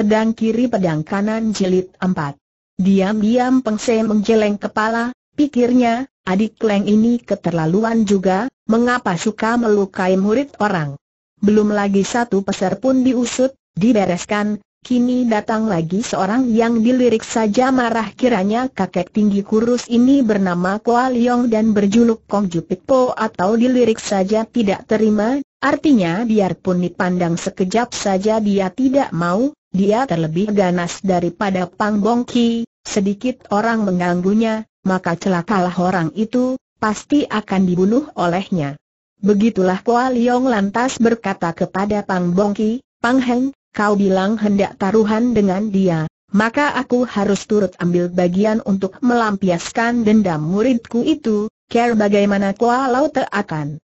pedang kiri pedang kanan jilid 4. Diam-diam Pengse menggeleng kepala, pikirnya, adik Leng ini keterlaluan juga, mengapa suka melukai murid orang. Belum lagi satu peser pun diusut, dibereskan, kini datang lagi seorang yang dilirik saja marah kiranya kakek tinggi kurus ini bernama Kua Liong dan berjuluk Kong Jupik Po atau dilirik saja tidak terima, artinya biarpun dipandang sekejap saja dia tidak mau, dia terlebih ganas daripada Pang Bong Ki, sedikit orang mengganggunya, maka celakalah orang itu, pasti akan dibunuh olehnya. Begitulah Kua Liong lantas berkata kepada Pang Bongki, Pang Heng, kau bilang hendak taruhan dengan dia, maka aku harus turut ambil bagian untuk melampiaskan dendam muridku itu, care bagaimana Kua Te akan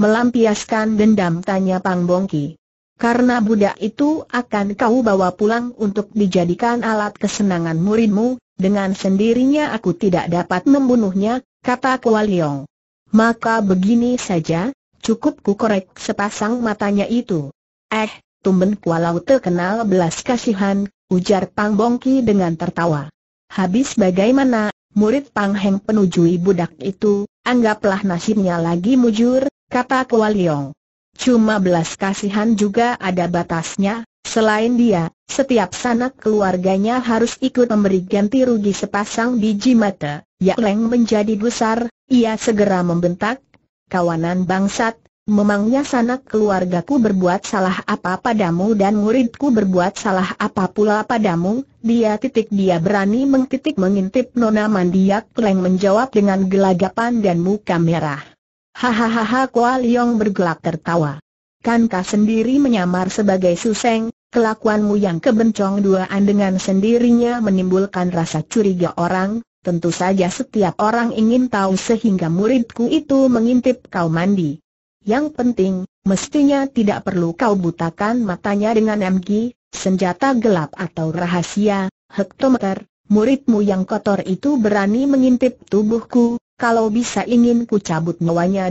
melampiaskan dendam tanya Pang Bongki karena budak itu akan kau bawa pulang untuk dijadikan alat kesenangan muridmu, dengan sendirinya aku tidak dapat membunuhnya, kata Kualiong. Maka begini saja, cukup ku korek sepasang matanya itu. Eh, tumben kualau terkenal belas kasihan, ujar Pang Bongki dengan tertawa. Habis bagaimana, murid Pang Heng penujui budak itu, anggaplah nasibnya lagi mujur, kata Kualiong. Cuma belas kasihan juga ada batasnya, selain dia, setiap sanak keluarganya harus ikut memberi ganti rugi sepasang biji mata. Yak Leng menjadi besar. ia segera membentak, kawanan bangsat, memangnya sanak keluargaku berbuat salah apa padamu dan muridku berbuat salah apa pula padamu, dia titik dia berani mengtitik mengintip Nona Mandiak Leng menjawab dengan gelagapan dan muka merah. Hahaha Kua Liong bergelak tertawa. Kankah sendiri menyamar sebagai suseng, kelakuanmu yang kebencong duaan dengan sendirinya menimbulkan rasa curiga orang, tentu saja setiap orang ingin tahu sehingga muridku itu mengintip kau mandi. Yang penting, mestinya tidak perlu kau butakan matanya dengan MG, senjata gelap atau rahasia, hektometer, muridmu yang kotor itu berani mengintip tubuhku, kalau bisa ingin ku cabut nyawanya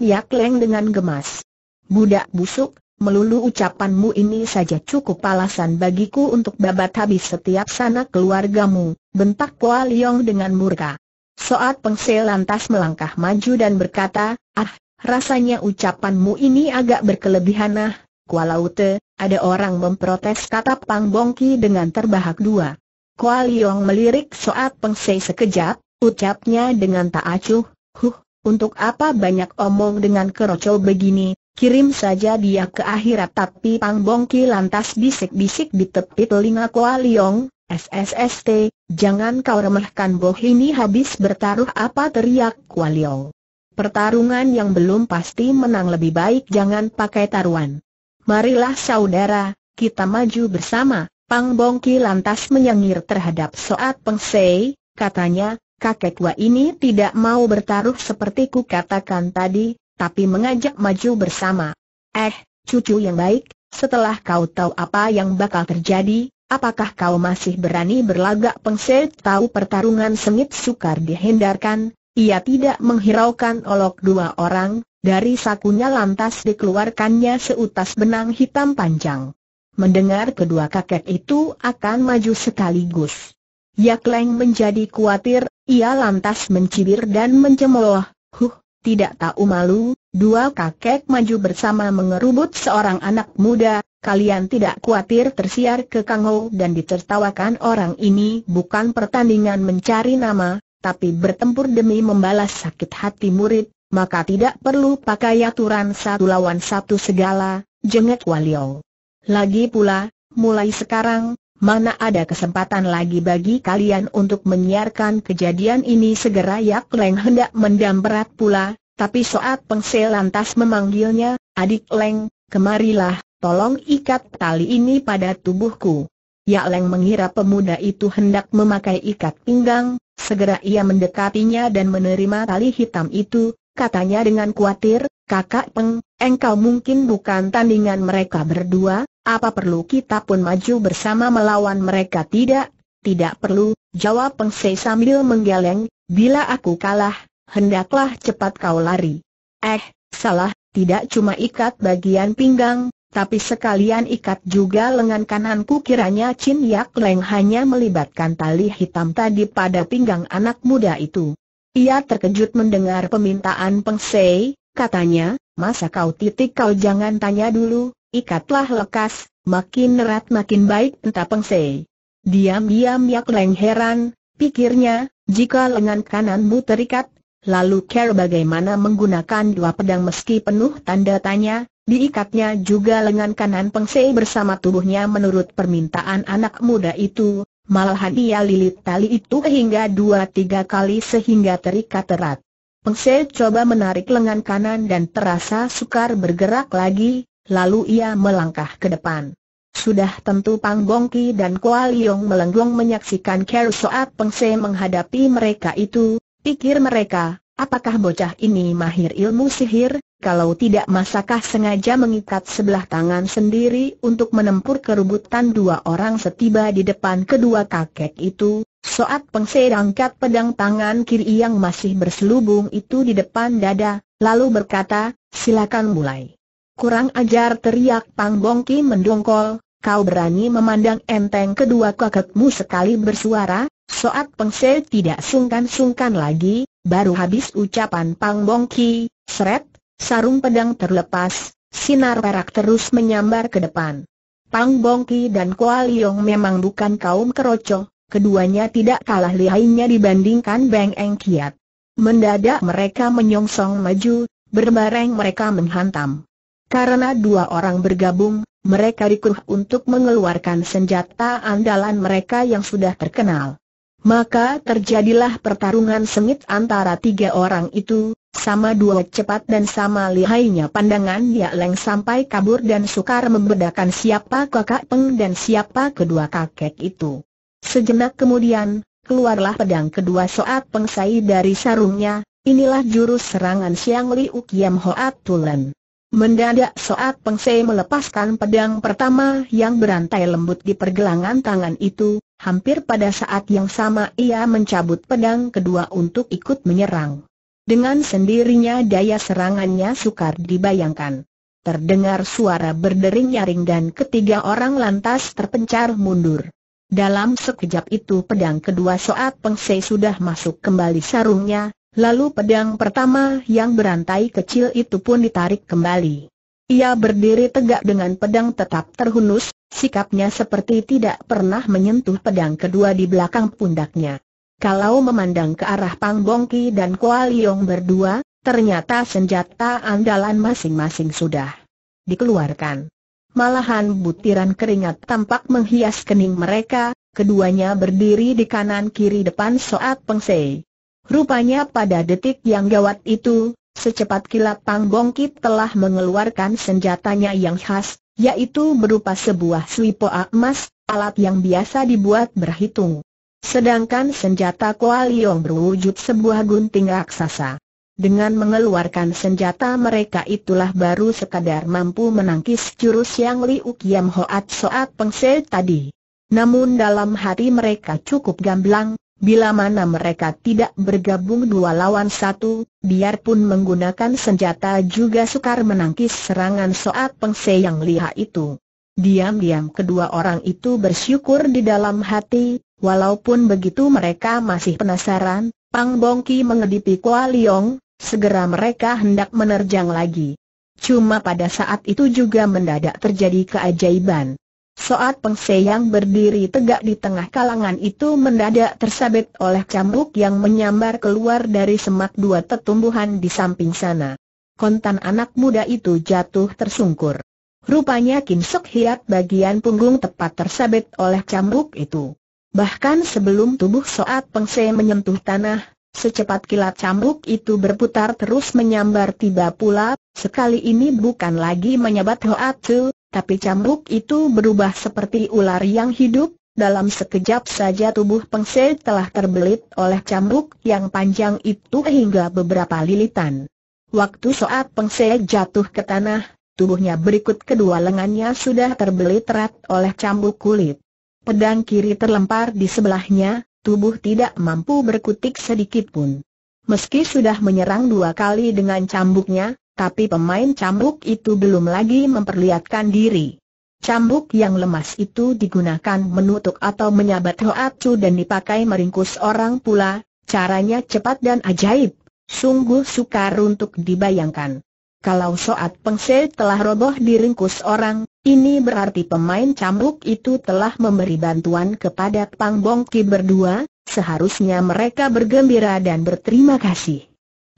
yak leng dengan gemas. Budak busuk, melulu ucapanmu ini saja cukup alasan bagiku untuk babat habis setiap sana keluargamu, bentak Kua Liong dengan murka. Soat pengsel lantas melangkah maju dan berkata, ah, rasanya ucapanmu ini agak berkelebihan ah, Kua Laute, ada orang memprotes kata Pang Bongki dengan terbahak dua. Kua Liong melirik Soat pengsel sekejap, Ucapnya dengan tak acuh, huh, untuk apa banyak omong dengan keroco begini, kirim saja dia ke akhirat tapi Pang Bongki lantas bisik-bisik di tepi telinga Kua Liong, SSST, jangan kau remehkan Boh ini habis bertaruh apa teriak Kua Liong. Pertarungan yang belum pasti menang lebih baik jangan pakai taruhan. Marilah saudara, kita maju bersama, Pang Bongki lantas menyengir terhadap Soat Pengsei, katanya, kakek tua ini tidak mau bertaruh seperti ku katakan tadi, tapi mengajak maju bersama. Eh, cucu yang baik, setelah kau tahu apa yang bakal terjadi, apakah kau masih berani berlagak pengset? Tahu pertarungan sengit sukar dihindarkan, ia tidak menghiraukan olok dua orang, dari sakunya lantas dikeluarkannya seutas benang hitam panjang. Mendengar kedua kakek itu akan maju sekaligus. Yak Leng menjadi khawatir, ia lantas mencibir dan mencemooh, huh, tidak tahu malu, dua kakek maju bersama mengerubut seorang anak muda, kalian tidak khawatir tersiar ke Kang Ho dan ditertawakan orang ini bukan pertandingan mencari nama, tapi bertempur demi membalas sakit hati murid, maka tidak perlu pakai aturan satu lawan satu segala, jengek Waliau. Lagi pula, mulai sekarang, mana ada kesempatan lagi bagi kalian untuk menyiarkan kejadian ini segera Yak Leng hendak mendam berat pula, tapi Soat pengsel lantas memanggilnya, adik Leng, kemarilah, tolong ikat tali ini pada tubuhku. Yak Leng mengira pemuda itu hendak memakai ikat pinggang, segera ia mendekatinya dan menerima tali hitam itu, katanya dengan khawatir, kakak Peng, engkau mungkin bukan tandingan mereka berdua, apa perlu kita pun maju bersama melawan mereka tidak? Tidak perlu, jawab Peng Sei sambil menggeleng, bila aku kalah, hendaklah cepat kau lari. Eh, salah, tidak cuma ikat bagian pinggang, tapi sekalian ikat juga lengan kananku kiranya Chin Yak Leng hanya melibatkan tali hitam tadi pada pinggang anak muda itu. Ia terkejut mendengar permintaan Peng Sei, katanya, masa kau titik kau jangan tanya dulu, Ikatlah lekas, makin erat makin baik entah pengse. Diam-diam Yak Leng heran, pikirnya, jika lengan kananmu terikat, lalu care bagaimana menggunakan dua pedang meski penuh tanda tanya, diikatnya juga lengan kanan pengse bersama tubuhnya menurut permintaan anak muda itu, malahan ia lilit tali itu hingga dua tiga kali sehingga terikat erat. Pengsel coba menarik lengan kanan dan terasa sukar bergerak lagi, Lalu ia melangkah ke depan. Sudah tentu Pang Gongki dan Kua Liong melenggong menyaksikan saat Soat Pengse menghadapi mereka itu, pikir mereka, apakah bocah ini mahir ilmu sihir, kalau tidak masakah sengaja mengikat sebelah tangan sendiri untuk menempur kerubutan dua orang setiba di depan kedua kakek itu, Soat Pengse angkat pedang tangan kiri yang masih berselubung itu di depan dada, lalu berkata, silakan mulai. Kurang ajar teriak Pang Bongki mendongkol, kau berani memandang enteng kedua kakekmu sekali bersuara, soat pengse tidak sungkan-sungkan lagi, baru habis ucapan Pang Bongki, seret, sarung pedang terlepas, sinar perak terus menyambar ke depan. Pang Bongki dan Kua Liong memang bukan kaum keroco, keduanya tidak kalah lihainya dibandingkan Beng Eng Kiat. Mendadak mereka menyongsong maju, berbareng mereka menghantam. Karena dua orang bergabung, mereka dikuh untuk mengeluarkan senjata andalan mereka yang sudah terkenal. Maka terjadilah pertarungan sengit antara tiga orang itu, sama dua cepat dan sama lihainya pandangan Yak Leng sampai kabur dan sukar membedakan siapa kakak Peng dan siapa kedua kakek itu. Sejenak kemudian, keluarlah pedang kedua Soat Pengsai dari sarungnya, inilah jurus serangan Siang Li Ukiam Hoat Tulen. Mendadak saat Se melepaskan pedang pertama yang berantai lembut di pergelangan tangan itu, hampir pada saat yang sama ia mencabut pedang kedua untuk ikut menyerang. Dengan sendirinya daya serangannya sukar dibayangkan. Terdengar suara berdering nyaring dan ketiga orang lantas terpencar mundur. Dalam sekejap itu pedang kedua Soat Se sudah masuk kembali sarungnya, Lalu pedang pertama yang berantai kecil itu pun ditarik kembali. Ia berdiri tegak dengan pedang tetap terhunus, sikapnya seperti tidak pernah menyentuh pedang kedua di belakang pundaknya. Kalau memandang ke arah Pang Bongki dan Kualiong Liong berdua, ternyata senjata andalan masing-masing sudah dikeluarkan. Malahan butiran keringat tampak menghias kening mereka, keduanya berdiri di kanan kiri depan Soat Pengsei. Rupanya pada detik yang gawat itu, secepat kilat Pang Bongkit telah mengeluarkan senjatanya yang khas, yaitu berupa sebuah slipoa emas, alat yang biasa dibuat berhitung. Sedangkan senjata Liong berwujud sebuah gunting raksasa. Dengan mengeluarkan senjata mereka itulah baru sekadar mampu menangkis jurus yang Liu Kiam Hoat Soat Pengsel tadi. Namun dalam hati mereka cukup gamblang, Bila mana mereka tidak bergabung dua lawan satu, biarpun menggunakan senjata juga sukar menangkis serangan Soat Pengse yang liha itu. Diam-diam kedua orang itu bersyukur di dalam hati, walaupun begitu mereka masih penasaran, Pang Bongki mengedipi Kua Liong, segera mereka hendak menerjang lagi. Cuma pada saat itu juga mendadak terjadi keajaiban. Soat Se yang berdiri tegak di tengah kalangan itu mendadak tersabet oleh cambuk yang menyambar keluar dari semak dua tetumbuhan di samping sana. Kontan anak muda itu jatuh tersungkur. Rupanya Kim Sok Hiat bagian punggung tepat tersabet oleh cambuk itu. Bahkan sebelum tubuh Soat Se menyentuh tanah, secepat kilat cambuk itu berputar terus menyambar tiba pula, sekali ini bukan lagi menyebat Hoat Su, tapi cambuk itu berubah seperti ular yang hidup, dalam sekejap saja tubuh Pengse telah terbelit oleh cambuk yang panjang itu hingga beberapa lilitan. Waktu soat Pengse jatuh ke tanah, tubuhnya berikut kedua lengannya sudah terbelit rat oleh cambuk kulit. Pedang kiri terlempar di sebelahnya, tubuh tidak mampu berkutik sedikit pun. Meski sudah menyerang dua kali dengan cambuknya, tapi pemain cambuk itu belum lagi memperlihatkan diri. Cambuk yang lemas itu digunakan menutup atau menyabat Hoacu dan dipakai meringkus orang pula, caranya cepat dan ajaib, sungguh sukar untuk dibayangkan. Kalau Soat Pengse telah roboh diringkus orang, ini berarti pemain cambuk itu telah memberi bantuan kepada Pang Bong Ki berdua, seharusnya mereka bergembira dan berterima kasih.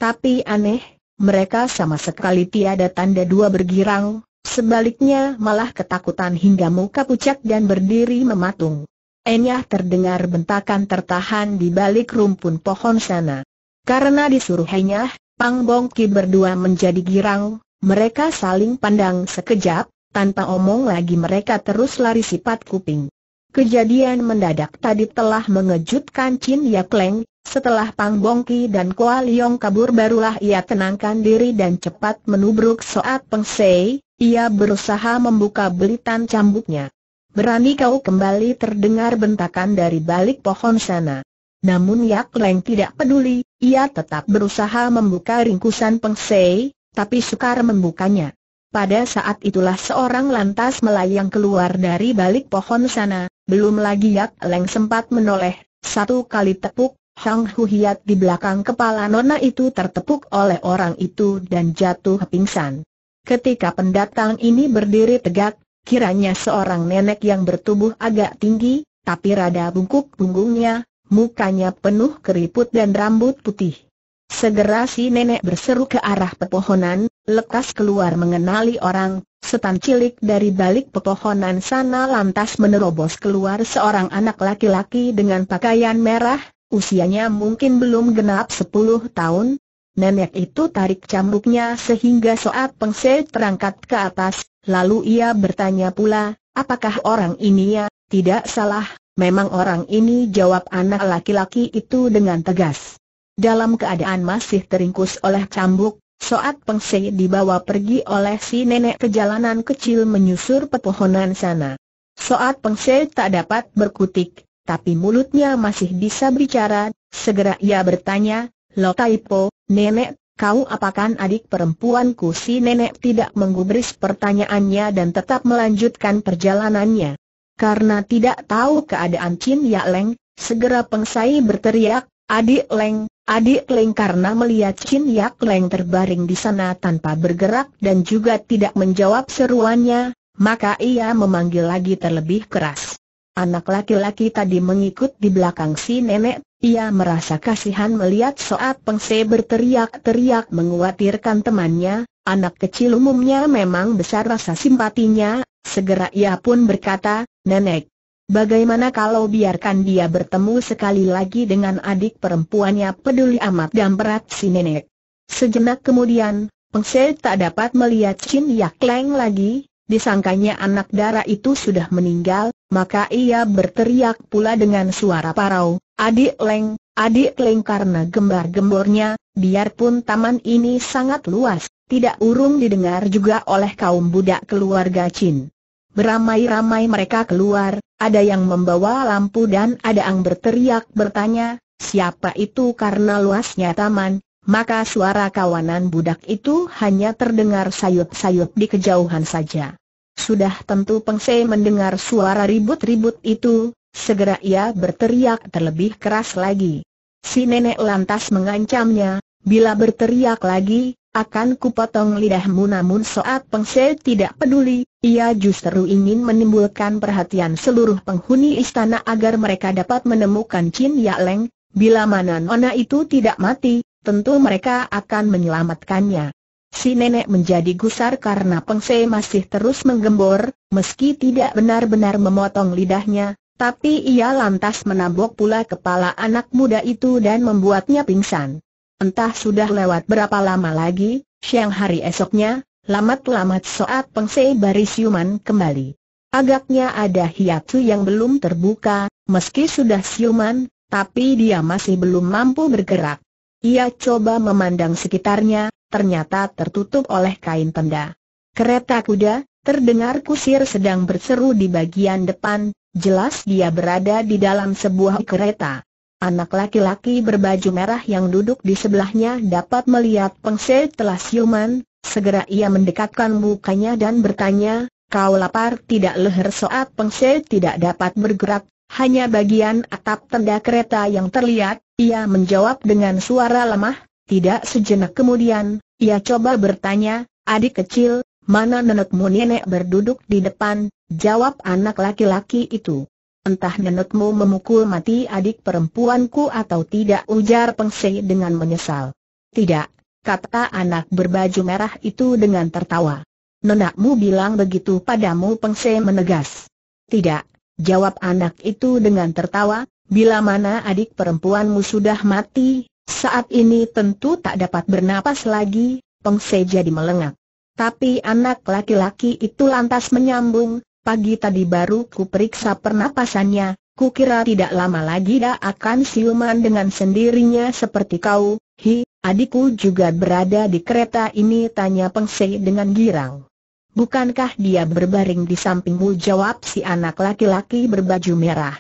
Tapi aneh, mereka sama sekali tiada tanda dua bergirang, sebaliknya malah ketakutan hingga muka pucat dan berdiri mematung. Enyah terdengar bentakan tertahan di balik rumpun pohon sana. Karena disuruh Enyah, Pang Bongki berdua menjadi girang, mereka saling pandang sekejap, tanpa omong lagi mereka terus lari sifat kuping. Kejadian mendadak tadi telah mengejutkan Chin Ya Leng, setelah Pang Bongki dan Kua Liong kabur barulah ia tenangkan diri dan cepat menubruk Soat Peng Sei, ia berusaha membuka belitan cambuknya. Berani kau kembali terdengar bentakan dari balik pohon sana. Namun Ya Leng tidak peduli, ia tetap berusaha membuka ringkusan Peng Sei, tapi sukar membukanya. Pada saat itulah seorang lantas melayang keluar dari balik pohon sana, belum lagi Yak Leng sempat menoleh, satu kali tepuk, Hang Hu Hiat di belakang kepala Nona itu tertepuk oleh orang itu dan jatuh pingsan. Ketika pendatang ini berdiri tegak, kiranya seorang nenek yang bertubuh agak tinggi, tapi rada bungkuk punggungnya, mukanya penuh keriput dan rambut putih. Segera si nenek berseru ke arah pepohonan, lekas keluar mengenali orang, setan cilik dari balik pepohonan sana lantas menerobos keluar seorang anak laki-laki dengan pakaian merah, usianya mungkin belum genap 10 tahun. Nenek itu tarik cambuknya sehingga soat pengse terangkat ke atas, lalu ia bertanya pula, apakah orang ini ya? Tidak salah, memang orang ini jawab anak laki-laki itu dengan tegas. Dalam keadaan masih teringkus oleh cambuk, saat Pengsei dibawa pergi oleh si nenek ke jalanan kecil menyusur pepohonan sana. Saat Pengsei tak dapat berkutik, tapi mulutnya masih bisa bicara, segera ia bertanya, Lo Taipo, nenek, kau apakan adik perempuanku si nenek tidak menggubris pertanyaannya dan tetap melanjutkan perjalanannya. Karena tidak tahu keadaan Chin Ya Leng, segera Pengsei berteriak, Adik Leng, Adik Leng karena melihat Chin Yak Leng terbaring di sana tanpa bergerak dan juga tidak menjawab seruannya, maka ia memanggil lagi terlebih keras. Anak laki-laki tadi mengikut di belakang si nenek, ia merasa kasihan melihat Soat Pengse berteriak-teriak menguatirkan temannya, anak kecil umumnya memang besar rasa simpatinya, segera ia pun berkata, Nenek, Bagaimana kalau biarkan dia bertemu sekali lagi dengan adik perempuannya peduli amat dan berat si nenek. Sejenak kemudian, Se tak dapat melihat Chin Yak Leng lagi, disangkanya anak dara itu sudah meninggal, maka ia berteriak pula dengan suara parau, adik Leng, adik Leng karena gembar-gembornya, biarpun taman ini sangat luas, tidak urung didengar juga oleh kaum budak keluarga Chin. Beramai-ramai mereka keluar, ada yang membawa lampu dan ada yang berteriak bertanya, siapa itu karena luasnya taman, maka suara kawanan budak itu hanya terdengar sayup-sayup di kejauhan saja. Sudah tentu Pengse mendengar suara ribut-ribut itu, segera ia berteriak terlebih keras lagi. Si nenek lantas mengancamnya, Bila berteriak lagi, akan kupotong lidahmu namun saat Pengse tidak peduli, ia justru ingin menimbulkan perhatian seluruh penghuni istana agar mereka dapat menemukan Chin Ya Leng, bila mana Nona itu tidak mati, tentu mereka akan menyelamatkannya. Si nenek menjadi gusar karena Pengse masih terus menggembor, meski tidak benar-benar memotong lidahnya, tapi ia lantas menabok pula kepala anak muda itu dan membuatnya pingsan. Entah sudah lewat berapa lama lagi, siang hari esoknya, lamat-lamat soat pengsei baris siuman kembali. Agaknya ada hiatu yang belum terbuka, meski sudah siuman, tapi dia masih belum mampu bergerak. Ia coba memandang sekitarnya, ternyata tertutup oleh kain tenda. Kereta kuda, terdengar kusir sedang berseru di bagian depan, jelas dia berada di dalam sebuah kereta. Anak laki-laki berbaju merah yang duduk di sebelahnya dapat melihat Pengse telah siuman, segera ia mendekatkan mukanya dan bertanya, Kau lapar tidak leher soat Pengse tidak dapat bergerak, hanya bagian atap tenda kereta yang terlihat, ia menjawab dengan suara lemah, tidak sejenak kemudian, ia coba bertanya, adik kecil, mana nenekmu nenek berduduk di depan, jawab anak laki-laki itu. Entah nenekmu memukul mati adik perempuanku atau tidak ujar Pengsei dengan menyesal. Tidak, kata anak berbaju merah itu dengan tertawa. Nenekmu bilang begitu padamu Pengsei menegas. Tidak, jawab anak itu dengan tertawa, bila mana adik perempuanmu sudah mati, saat ini tentu tak dapat bernapas lagi, Pengsei jadi melengak. Tapi anak laki-laki itu lantas menyambung, Pagi tadi baru ku periksa pernapasannya, ku kira tidak lama lagi dia akan siuman dengan sendirinya seperti kau, hi, adikku juga berada di kereta ini tanya Pengsei dengan girang. Bukankah dia berbaring di sampingmu jawab si anak laki-laki berbaju merah.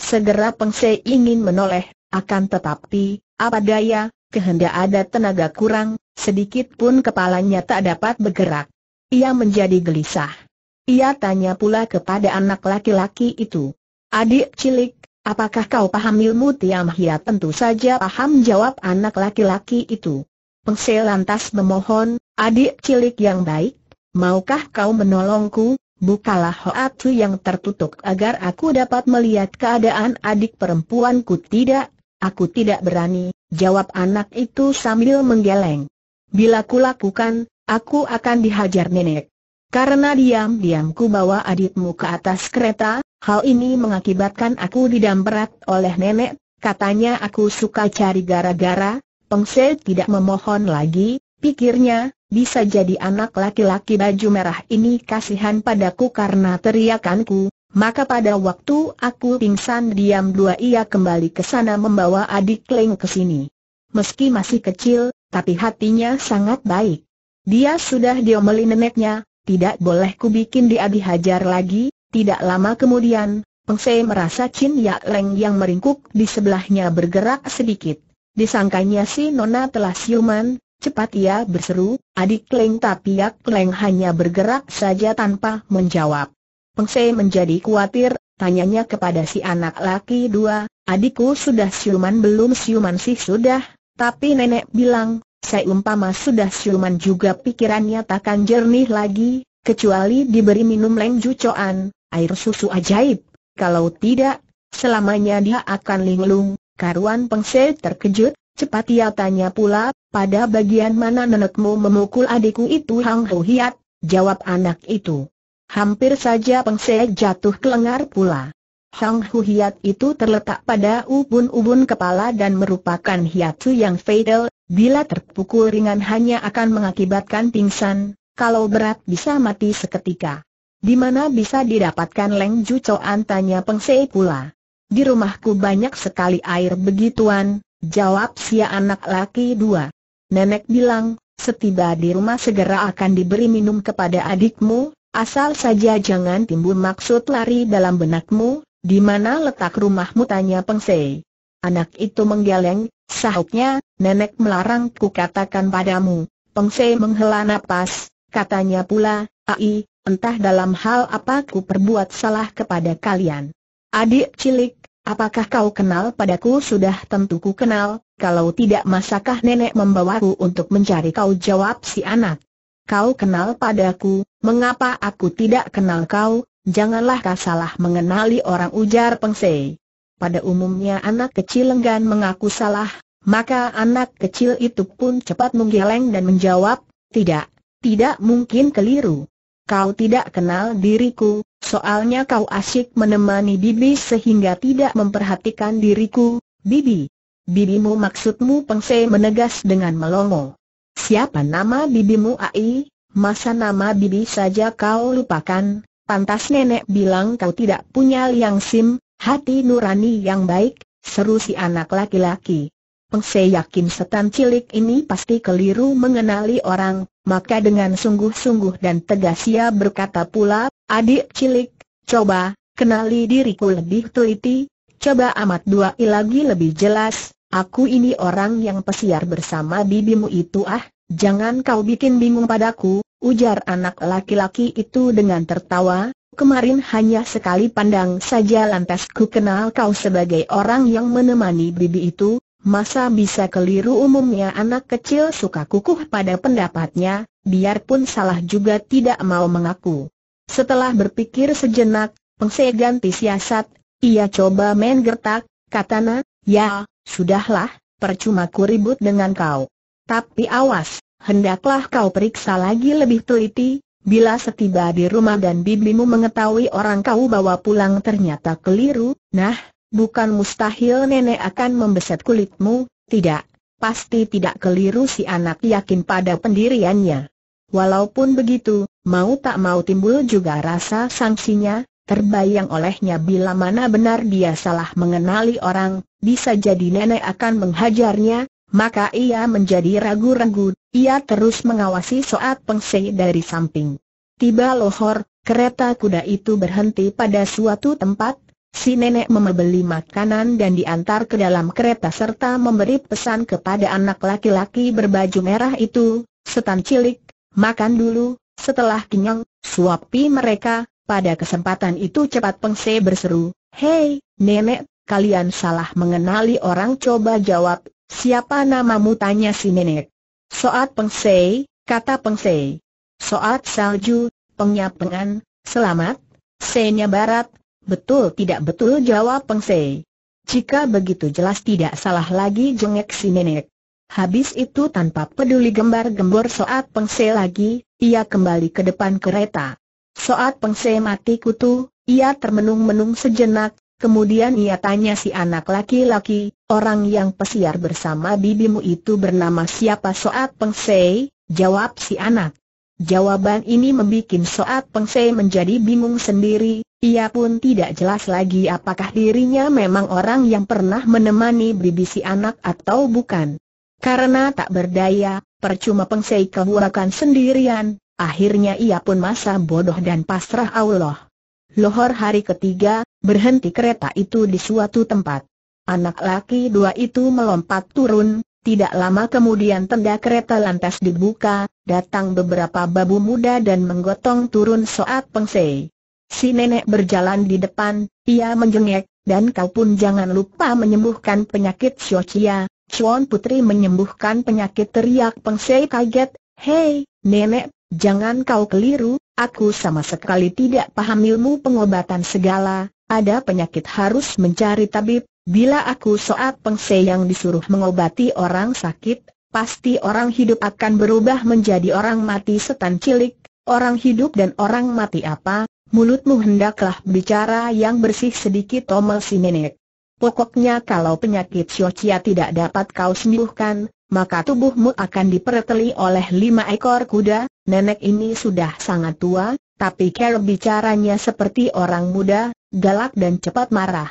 Segera Pengsei ingin menoleh, akan tetapi, apa daya, kehendak ada tenaga kurang, sedikit pun kepalanya tak dapat bergerak. Ia menjadi gelisah. Ia tanya pula kepada anak laki-laki itu. Adik cilik, apakah kau paham ilmu Tiam Hiat? Tentu saja paham jawab anak laki-laki itu. Pengse lantas memohon, adik cilik yang baik, maukah kau menolongku? Bukalah hoatu yang tertutup agar aku dapat melihat keadaan adik perempuanku tidak, aku tidak berani, jawab anak itu sambil menggeleng. Bila kulakukan, aku akan dihajar nenek. Karena diam-diam ku bawa adikmu ke atas kereta, hal ini mengakibatkan aku didamperat oleh nenek, katanya aku suka cari gara-gara, Pengsel tidak memohon lagi, pikirnya, bisa jadi anak laki-laki baju merah ini kasihan padaku karena teriakanku, maka pada waktu aku pingsan diam dua ia kembali ke sana membawa adik Leng ke sini. Meski masih kecil, tapi hatinya sangat baik. Dia sudah diomeli neneknya, tidak boleh bikin dia dihajar lagi, tidak lama kemudian, Peng Sei merasa Chin Yak Leng yang meringkuk di sebelahnya bergerak sedikit. Disangkanya si Nona telah siuman, cepat ia berseru, adik Leng tapi Yak Leng hanya bergerak saja tanpa menjawab. Peng Sei menjadi khawatir, tanyanya kepada si anak laki dua, adikku sudah siuman belum siuman sih sudah, tapi nenek bilang, Seumpama sudah siuman juga pikirannya takkan jernih lagi, kecuali diberi minum leng jucoan, air susu ajaib. Kalau tidak, selamanya dia akan linglung. Karuan Pengse terkejut, cepat ia tanya pula, pada bagian mana nenekmu memukul adikku itu Hang Ho Hiat, jawab anak itu. Hampir saja Pengse jatuh kelengar pula. Hang Hu Hiat itu terletak pada ubun-ubun kepala dan merupakan hiatu yang fatal, Bila terpukul ringan hanya akan mengakibatkan pingsan, kalau berat bisa mati seketika. Di mana bisa didapatkan Leng Ju Coan tanya Pengse pula. Di rumahku banyak sekali air begituan, jawab si anak laki dua. Nenek bilang, setiba di rumah segera akan diberi minum kepada adikmu, asal saja jangan timbul maksud lari dalam benakmu, di mana letak rumahmu tanya Pengsei. Anak itu menggeleng, sahutnya, nenek melarangku katakan padamu. Pengse menghela napas, katanya pula, Ai, entah dalam hal apa ku perbuat salah kepada kalian. Adik cilik, apakah kau kenal padaku? Sudah tentu ku kenal, kalau tidak masakah nenek membawaku untuk mencari kau? Jawab si anak. Kau kenal padaku, mengapa aku tidak kenal kau? Janganlah kau salah mengenali orang ujar Pengse. Pada umumnya anak kecil enggan mengaku salah, maka anak kecil itu pun cepat menggeleng dan menjawab, tidak, tidak mungkin keliru. Kau tidak kenal diriku, soalnya kau asyik menemani Bibi sehingga tidak memperhatikan diriku, Bibi. Bibimu maksudmu Pengse menegas dengan melongo. Siapa nama bibimu Ai? Masa nama bibi saja kau lupakan? Pantas nenek bilang kau tidak punya liang sim, hati nurani yang baik, seru si anak laki-laki. Peng Se yakin setan cilik ini pasti keliru mengenali orang, maka dengan sungguh-sungguh dan tegas ia berkata pula, adik cilik, coba, kenali diriku lebih teliti, coba amat dua lagi lebih jelas, aku ini orang yang pesiar bersama bibimu itu ah, jangan kau bikin bingung padaku, ujar anak laki-laki itu dengan tertawa, Kemarin hanya sekali pandang saja lantas ku kenal kau sebagai orang yang menemani bibi itu, Masa bisa keliru umumnya anak kecil suka kukuh pada pendapatnya, biarpun salah juga tidak mau mengaku. Setelah berpikir sejenak, Pengse ganti siasat, ia coba main gertak, katana, ya, sudahlah, percuma ku ribut dengan kau. Tapi awas, hendaklah kau periksa lagi lebih teliti, bila setiba di rumah dan bibimu mengetahui orang kau bawa pulang ternyata keliru, nah, bukan mustahil nenek akan membeset kulitmu, tidak, pasti tidak keliru si anak yakin pada pendiriannya. Walaupun begitu, mau tak mau timbul juga rasa sanksinya, terbayang olehnya bila mana benar dia salah mengenali orang, bisa jadi nenek akan menghajarnya, maka ia menjadi ragu-ragu, ia terus mengawasi soat pengsei dari samping. Tiba lohor, kereta kuda itu berhenti pada suatu tempat, Si nenek membeli makanan dan diantar ke dalam kereta serta memberi pesan kepada anak laki-laki berbaju merah itu, setan cilik, makan dulu, setelah kenyang, suapi mereka, pada kesempatan itu cepat pengse berseru, Hei, nenek, kalian salah mengenali orang coba jawab, siapa namamu tanya si nenek. Soat pengse, kata pengse. Soat salju, pengnya pengan, selamat, senya barat, Betul tidak betul jawab Pengse. Jika begitu jelas tidak salah lagi jengek si nenek. Habis itu tanpa peduli gembar-gembor Soat Pengse lagi, ia kembali ke depan kereta. Soat Pengse mati kutu, ia termenung-menung sejenak, kemudian ia tanya si anak laki-laki, orang yang pesiar bersama bibimu itu bernama siapa Soat Pengse, jawab si anak. Jawaban ini membuat Soat Pengse menjadi bingung sendiri, ia pun tidak jelas lagi apakah dirinya memang orang yang pernah menemani bibisi anak atau bukan. Karena tak berdaya, percuma pengsei kehurakan sendirian, akhirnya ia pun masa bodoh dan pasrah Allah. Lohor hari ketiga, berhenti kereta itu di suatu tempat. Anak laki dua itu melompat turun, tidak lama kemudian tenda kereta lantas dibuka, datang beberapa babu muda dan menggotong turun Soat Pengsei. Si nenek berjalan di depan, ia menjengek, dan kau pun jangan lupa menyembuhkan penyakit Chia. Chuan Putri menyembuhkan penyakit teriak Pengsei kaget, Hei, nenek, jangan kau keliru, aku sama sekali tidak paham ilmu pengobatan segala, ada penyakit harus mencari tabib, bila aku soat Pengsei yang disuruh mengobati orang sakit, pasti orang hidup akan berubah menjadi orang mati setan cilik, orang hidup dan orang mati apa, mulutmu hendaklah bicara yang bersih sedikit tomel si nenek. Pokoknya kalau penyakit Siocia tidak dapat kau sembuhkan, maka tubuhmu akan dipereteli oleh lima ekor kuda, nenek ini sudah sangat tua, tapi cara bicaranya seperti orang muda, galak dan cepat marah.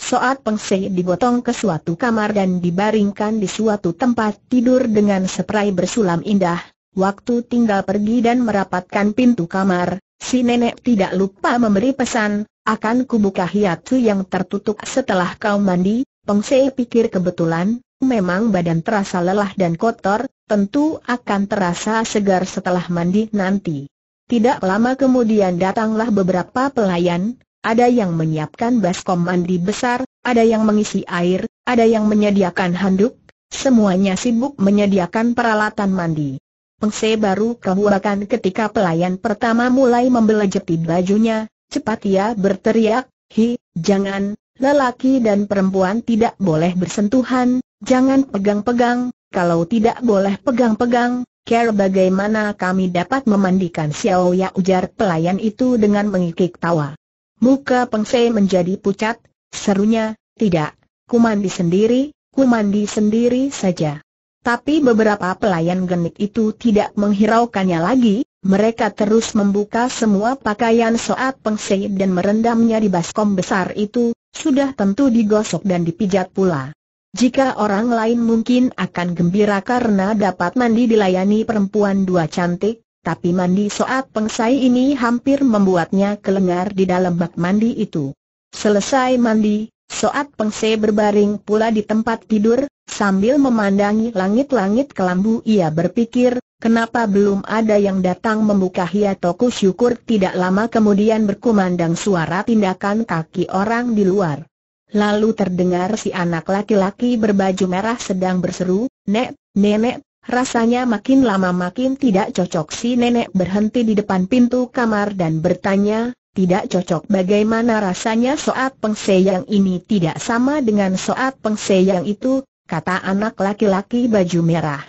Soat Pengse digotong ke suatu kamar dan dibaringkan di suatu tempat tidur dengan seprai bersulam indah, waktu tinggal pergi dan merapatkan pintu kamar, Si nenek tidak lupa memberi pesan, akan kubuka hiatu yang tertutup setelah kau mandi, Se pikir kebetulan, memang badan terasa lelah dan kotor, tentu akan terasa segar setelah mandi nanti. Tidak lama kemudian datanglah beberapa pelayan, ada yang menyiapkan baskom mandi besar, ada yang mengisi air, ada yang menyediakan handuk, semuanya sibuk menyediakan peralatan mandi. Pengse baru kehuakan ketika pelayan pertama mulai membelejeti bajunya, cepat ia berteriak, Hi, jangan, lelaki dan perempuan tidak boleh bersentuhan, jangan pegang-pegang, kalau tidak boleh pegang-pegang, care bagaimana kami dapat memandikan Xiao Ya ujar pelayan itu dengan mengikik tawa. Muka Pengse menjadi pucat, serunya, tidak, ku mandi sendiri, ku mandi sendiri saja. Tapi beberapa pelayan genik itu tidak menghiraukannya lagi, mereka terus membuka semua pakaian soat pengsei dan merendamnya di baskom besar itu, sudah tentu digosok dan dipijat pula. Jika orang lain mungkin akan gembira karena dapat mandi dilayani perempuan dua cantik, tapi mandi soat pengsai ini hampir membuatnya kelengar di dalam bak mandi itu. Selesai mandi, Soat Pengse berbaring pula di tempat tidur, sambil memandangi langit-langit kelambu ia berpikir, kenapa belum ada yang datang membuka hiatoku syukur tidak lama kemudian berkumandang suara tindakan kaki orang di luar. Lalu terdengar si anak laki-laki berbaju merah sedang berseru, Nek, Nenek, rasanya makin lama makin tidak cocok si nenek berhenti di depan pintu kamar dan bertanya, tidak cocok bagaimana rasanya soat pengse yang ini tidak sama dengan soat pengse yang itu, kata anak laki-laki baju merah.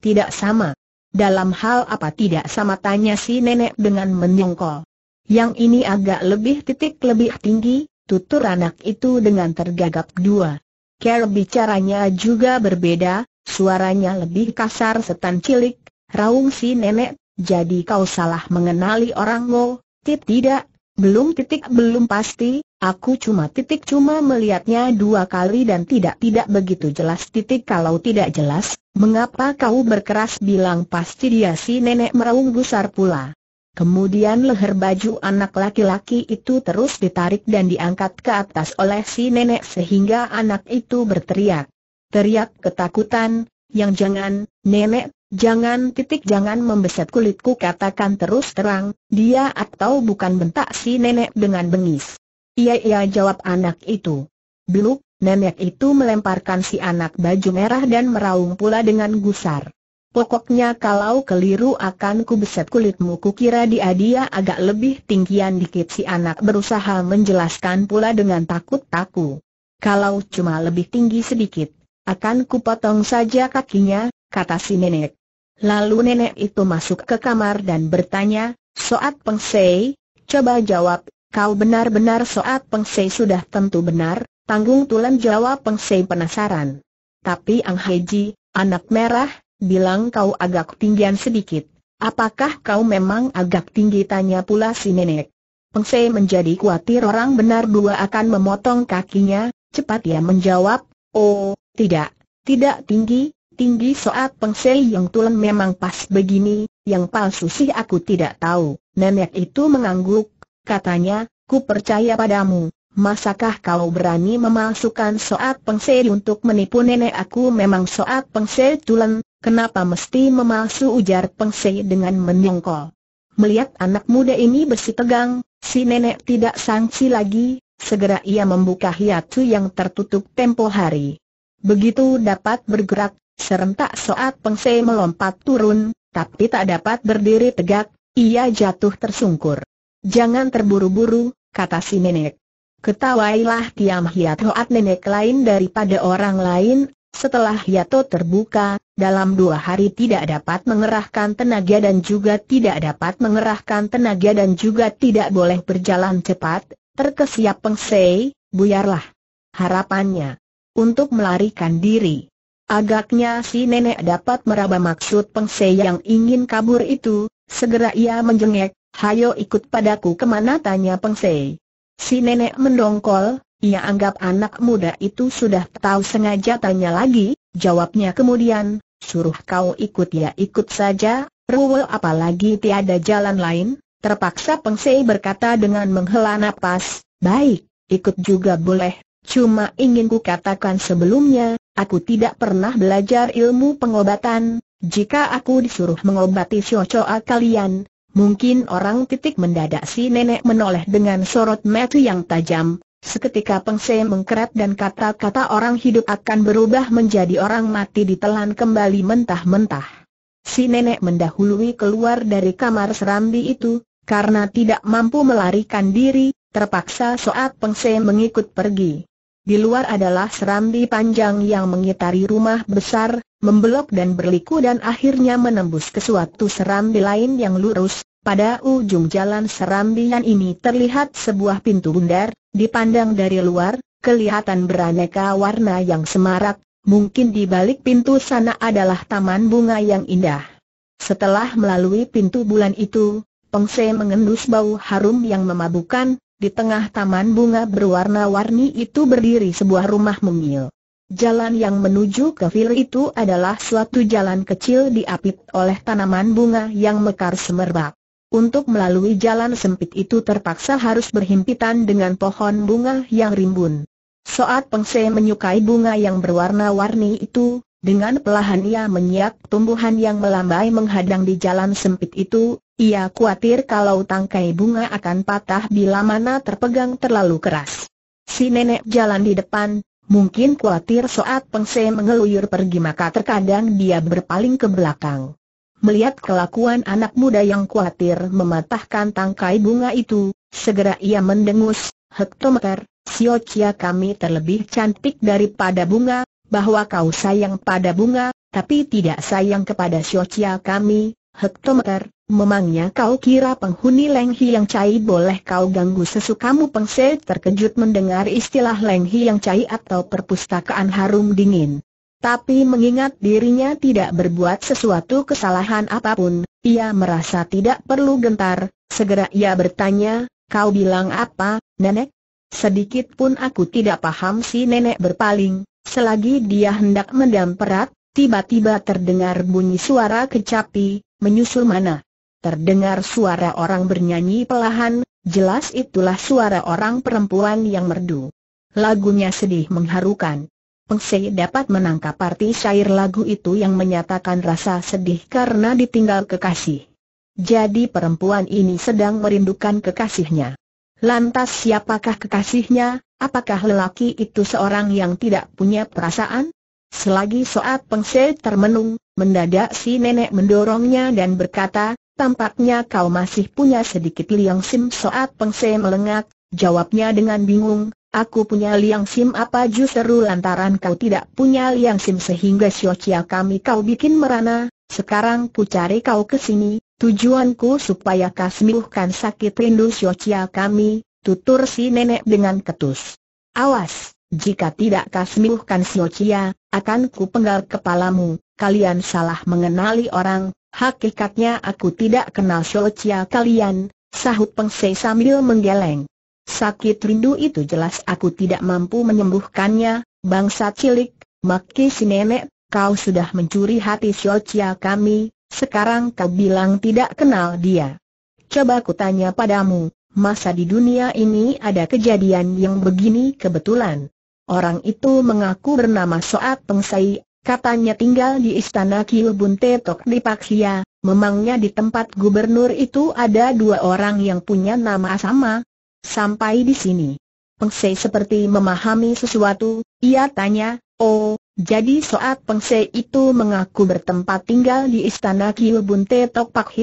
Tidak sama. Dalam hal apa tidak sama tanya si nenek dengan menyongkol. Yang ini agak lebih titik lebih tinggi, tutur anak itu dengan tergagap dua. Care bicaranya juga berbeda, suaranya lebih kasar setan cilik, raung si nenek, jadi kau salah mengenali orang ngo, Tip tidak, belum titik belum pasti, aku cuma titik cuma melihatnya dua kali dan tidak-tidak begitu jelas titik kalau tidak jelas, mengapa kau berkeras bilang pasti dia si nenek meraung gusar pula. Kemudian leher baju anak laki-laki itu terus ditarik dan diangkat ke atas oleh si nenek sehingga anak itu berteriak. Teriak ketakutan, yang jangan, nenek, Jangan titik jangan membeset kulitku katakan terus terang, dia atau bukan bentak si nenek dengan bengis. Iya iya jawab anak itu. Beluk, nenek itu melemparkan si anak baju merah dan meraung pula dengan gusar. Pokoknya kalau keliru akan kubeset kulitmu kukira dia dia agak lebih tinggian dikit si anak berusaha menjelaskan pula dengan takut taku. Kalau cuma lebih tinggi sedikit, akan kupotong saja kakinya, kata si nenek. Lalu nenek itu masuk ke kamar dan bertanya, Soat Pengsei, coba jawab, kau benar-benar Soat Pengsei sudah tentu benar, tanggung tulen jawab Pengsei penasaran. Tapi Ang Heji, anak merah, bilang kau agak tinggian sedikit. Apakah kau memang agak tinggi tanya pula si nenek. Pengsei menjadi khawatir orang benar dua akan memotong kakinya, cepat ia menjawab, oh, tidak, tidak tinggi, Tinggi soat Peng yang Tulen memang pas begini, yang palsu sih aku tidak tahu. Nenek itu mengangguk, katanya, ku percaya padamu. Masakah kau berani memalsukan soat Peng untuk menipu nenek aku memang soat Peng Tulen, kenapa mesti memalsu ujar Peng dengan menyongkol. Melihat anak muda ini besi tegang, si nenek tidak sangsi lagi, segera ia membuka hiatu yang tertutup tempo hari. Begitu dapat bergerak, Serentak saat Pengse melompat turun, tapi tak dapat berdiri tegak, ia jatuh tersungkur. Jangan terburu-buru, kata si nenek. Ketawailah tiam Hiat Hoat nenek lain daripada orang lain, setelah Hiato terbuka, dalam dua hari tidak dapat mengerahkan tenaga dan juga tidak dapat mengerahkan tenaga dan juga tidak boleh berjalan cepat, terkesiap Pengsei, buyarlah. Harapannya untuk melarikan diri. Agaknya si nenek dapat meraba maksud pengse yang ingin kabur itu, segera ia menjengek, hayo ikut padaku kemana tanya pengse. Si nenek mendongkol, ia anggap anak muda itu sudah tahu sengaja tanya lagi, jawabnya kemudian, suruh kau ikut ya ikut saja, ruwe apalagi tiada jalan lain, terpaksa pengse berkata dengan menghela napas, baik, ikut juga boleh, cuma ingin ku katakan sebelumnya, Aku tidak pernah belajar ilmu pengobatan, jika aku disuruh mengobati Shochoa kalian, mungkin orang titik mendadak si nenek menoleh dengan sorot mata yang tajam, seketika pengse mengkeret dan kata-kata orang hidup akan berubah menjadi orang mati ditelan kembali mentah-mentah. Si nenek mendahului keluar dari kamar serambi itu, karena tidak mampu melarikan diri, terpaksa Soat Pengse mengikut pergi. Di luar adalah serambi panjang yang mengitari rumah besar, membelok dan berliku dan akhirnya menembus ke suatu serambi lain yang lurus. Pada ujung jalan serambian ini terlihat sebuah pintu bundar, dipandang dari luar, kelihatan beraneka warna yang semarak, mungkin di balik pintu sana adalah taman bunga yang indah. Setelah melalui pintu bulan itu, Pengse mengendus bau harum yang memabukan, di tengah taman bunga berwarna-warni itu berdiri sebuah rumah mungil. Jalan yang menuju ke villa itu adalah suatu jalan kecil diapit oleh tanaman bunga yang mekar semerbak. Untuk melalui jalan sempit itu terpaksa harus berhimpitan dengan pohon bunga yang rimbun. Soat Pengse menyukai bunga yang berwarna-warni itu, dengan pelahan ia menyiak tumbuhan yang melambai menghadang di jalan sempit itu, ia khawatir kalau tangkai bunga akan patah bila mana terpegang terlalu keras. Si nenek jalan di depan, mungkin khawatir saat pengse mengeluyur pergi maka terkadang dia berpaling ke belakang. Melihat kelakuan anak muda yang khawatir mematahkan tangkai bunga itu, segera ia mendengus, hektometer, Siocia kami terlebih cantik daripada bunga, bahwa kau sayang pada bunga, tapi tidak sayang kepada Siocia kami, hektometer, Memangnya kau kira penghuni Leng yang Cai boleh kau ganggu sesukamu pengse terkejut mendengar istilah Leng yang Cai atau perpustakaan harum dingin. Tapi mengingat dirinya tidak berbuat sesuatu kesalahan apapun, ia merasa tidak perlu gentar, segera ia bertanya, kau bilang apa, nenek? Sedikit pun aku tidak paham si nenek berpaling, selagi dia hendak mendamperat, tiba-tiba terdengar bunyi suara kecapi, menyusul mana. Terdengar suara orang bernyanyi pelahan, jelas itulah suara orang perempuan yang merdu. Lagunya sedih mengharukan. Pengse dapat menangkap arti syair lagu itu yang menyatakan rasa sedih karena ditinggal kekasih. Jadi perempuan ini sedang merindukan kekasihnya. Lantas siapakah kekasihnya? Apakah lelaki itu seorang yang tidak punya perasaan? Selagi soat pengse termenung, mendadak si nenek mendorongnya dan berkata, Tampaknya kau masih punya sedikit liang sim soat pengse melengak, jawabnya dengan bingung, aku punya liang sim apa justru lantaran kau tidak punya liang sim sehingga siocia kami kau bikin merana, sekarang ku cari kau ke sini, tujuanku supaya kau sembuhkan sakit rindu siocia kami, tutur si nenek dengan ketus. Awas! Jika tidak kasmiuh kan siocia, akan ku penggal kepalamu, kalian salah mengenali orang, hakikatnya aku tidak kenal siocia kalian, sahut pengsei sambil menggeleng. Sakit rindu itu jelas aku tidak mampu menyembuhkannya, bangsa cilik, maki si nenek, kau sudah mencuri hati siocia kami, sekarang kau bilang tidak kenal dia. Coba aku tanya padamu, masa di dunia ini ada kejadian yang begini kebetulan? Orang itu mengaku bernama Soat Pengsai, katanya tinggal di istana Kiu Bunte di Paksia, memangnya di tempat gubernur itu ada dua orang yang punya nama sama. Sampai di sini. Pengsei seperti memahami sesuatu, ia tanya, oh, jadi Soat Pengsei itu mengaku bertempat tinggal di istana Kiu Bunte Tok Pak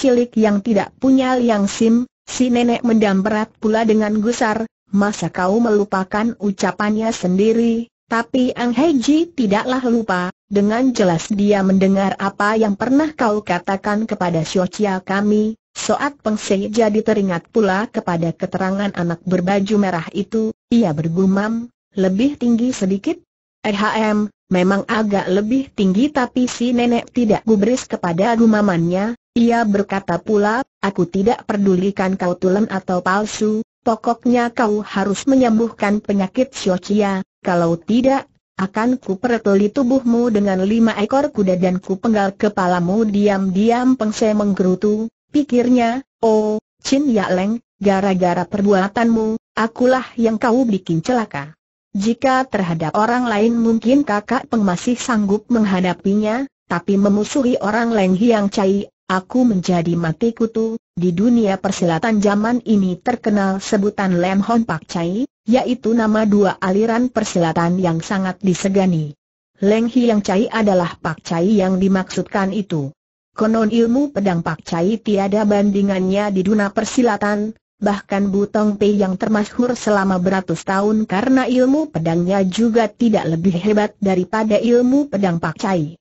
Cilik yang tidak punya liang sim, si nenek mendam berat pula dengan gusar, masa kau melupakan ucapannya sendiri, tapi Ang Heiji tidaklah lupa, dengan jelas dia mendengar apa yang pernah kau katakan kepada Siocia kami, Soat Pengse jadi teringat pula kepada keterangan anak berbaju merah itu, ia bergumam, lebih tinggi sedikit? EHM, memang agak lebih tinggi tapi si nenek tidak gubris kepada gumamannya, ia berkata pula, aku tidak pedulikan kau tulen atau palsu, Pokoknya kau harus menyembuhkan penyakit Xiaochia, kalau tidak, akan ku peretoli tubuhmu dengan lima ekor kuda dan ku penggal kepalamu diam-diam pengse menggerutu, pikirnya, oh, Chin Yaleng, Leng, gara-gara perbuatanmu, akulah yang kau bikin celaka. Jika terhadap orang lain mungkin kakak peng masih sanggup menghadapinya, tapi memusuhi orang Leng Hiang Cai Aku menjadi mati kutu, di dunia persilatan zaman ini terkenal sebutan Lem Hon Pak Chai, yaitu nama dua aliran persilatan yang sangat disegani. Leng yang Chai adalah Pak Chai yang dimaksudkan itu. Konon ilmu pedang Pak Chai tiada bandingannya di dunia persilatan, Bahkan Butong Pei yang termasyhur selama beratus tahun karena ilmu pedangnya juga tidak lebih hebat daripada ilmu pedang Pak Chai.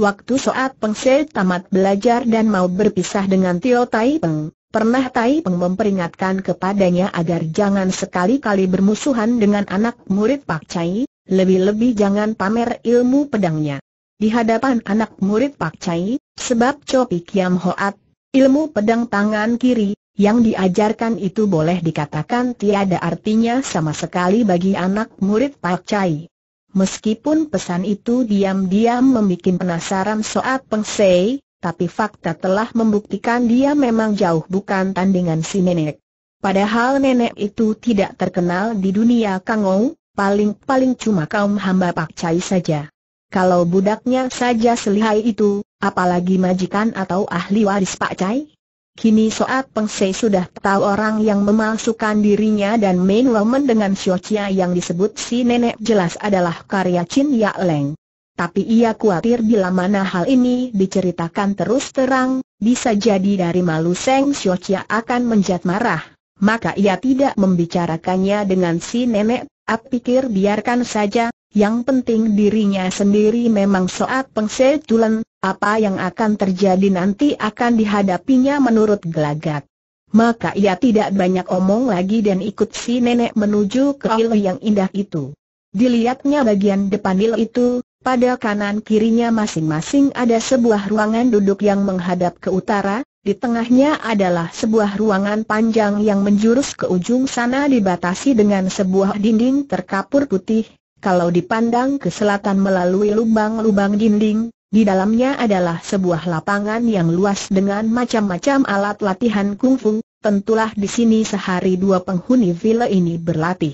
Waktu Soat Peng Se tamat belajar dan mau berpisah dengan Tio Tai Peng, pernah Tai Peng memperingatkan kepadanya agar jangan sekali-kali bermusuhan dengan anak murid Pak Chai, lebih-lebih jangan pamer ilmu pedangnya. Di hadapan anak murid Pak Chai, sebab Chopi Kiam Hoat, ilmu pedang tangan kiri, yang diajarkan itu boleh dikatakan tiada artinya sama sekali bagi anak murid Pak Chai. Meskipun pesan itu diam-diam membuat penasaran soal Peng Sei, tapi fakta telah membuktikan dia memang jauh bukan tandingan si nenek. Padahal nenek itu tidak terkenal di dunia Kangou, paling-paling cuma kaum hamba Pak Cai saja. Kalau budaknya saja selihai itu, apalagi majikan atau ahli waris Pak Cai? Kini Soat Peng sudah tahu orang yang memalsukan dirinya dan Main Lomen dengan Xiochia yang disebut si nenek jelas adalah karya Chin Ya Leng. Tapi ia khawatir bila mana hal ini diceritakan terus terang, bisa jadi dari malu Seng Xiochia akan menjat marah. Maka ia tidak membicarakannya dengan si nenek, ap pikir biarkan saja, yang penting dirinya sendiri memang soat pengsetulan, apa yang akan terjadi nanti akan dihadapinya menurut gelagat. Maka ia tidak banyak omong lagi dan ikut si nenek menuju ke il yang indah itu. Dilihatnya bagian depan il itu, pada kanan kirinya masing-masing ada sebuah ruangan duduk yang menghadap ke utara, di tengahnya adalah sebuah ruangan panjang yang menjurus ke ujung sana dibatasi dengan sebuah dinding terkapur putih, kalau dipandang ke selatan melalui lubang-lubang dinding, di dalamnya adalah sebuah lapangan yang luas dengan macam-macam alat latihan kungfu, tentulah di sini sehari dua penghuni villa ini berlatih.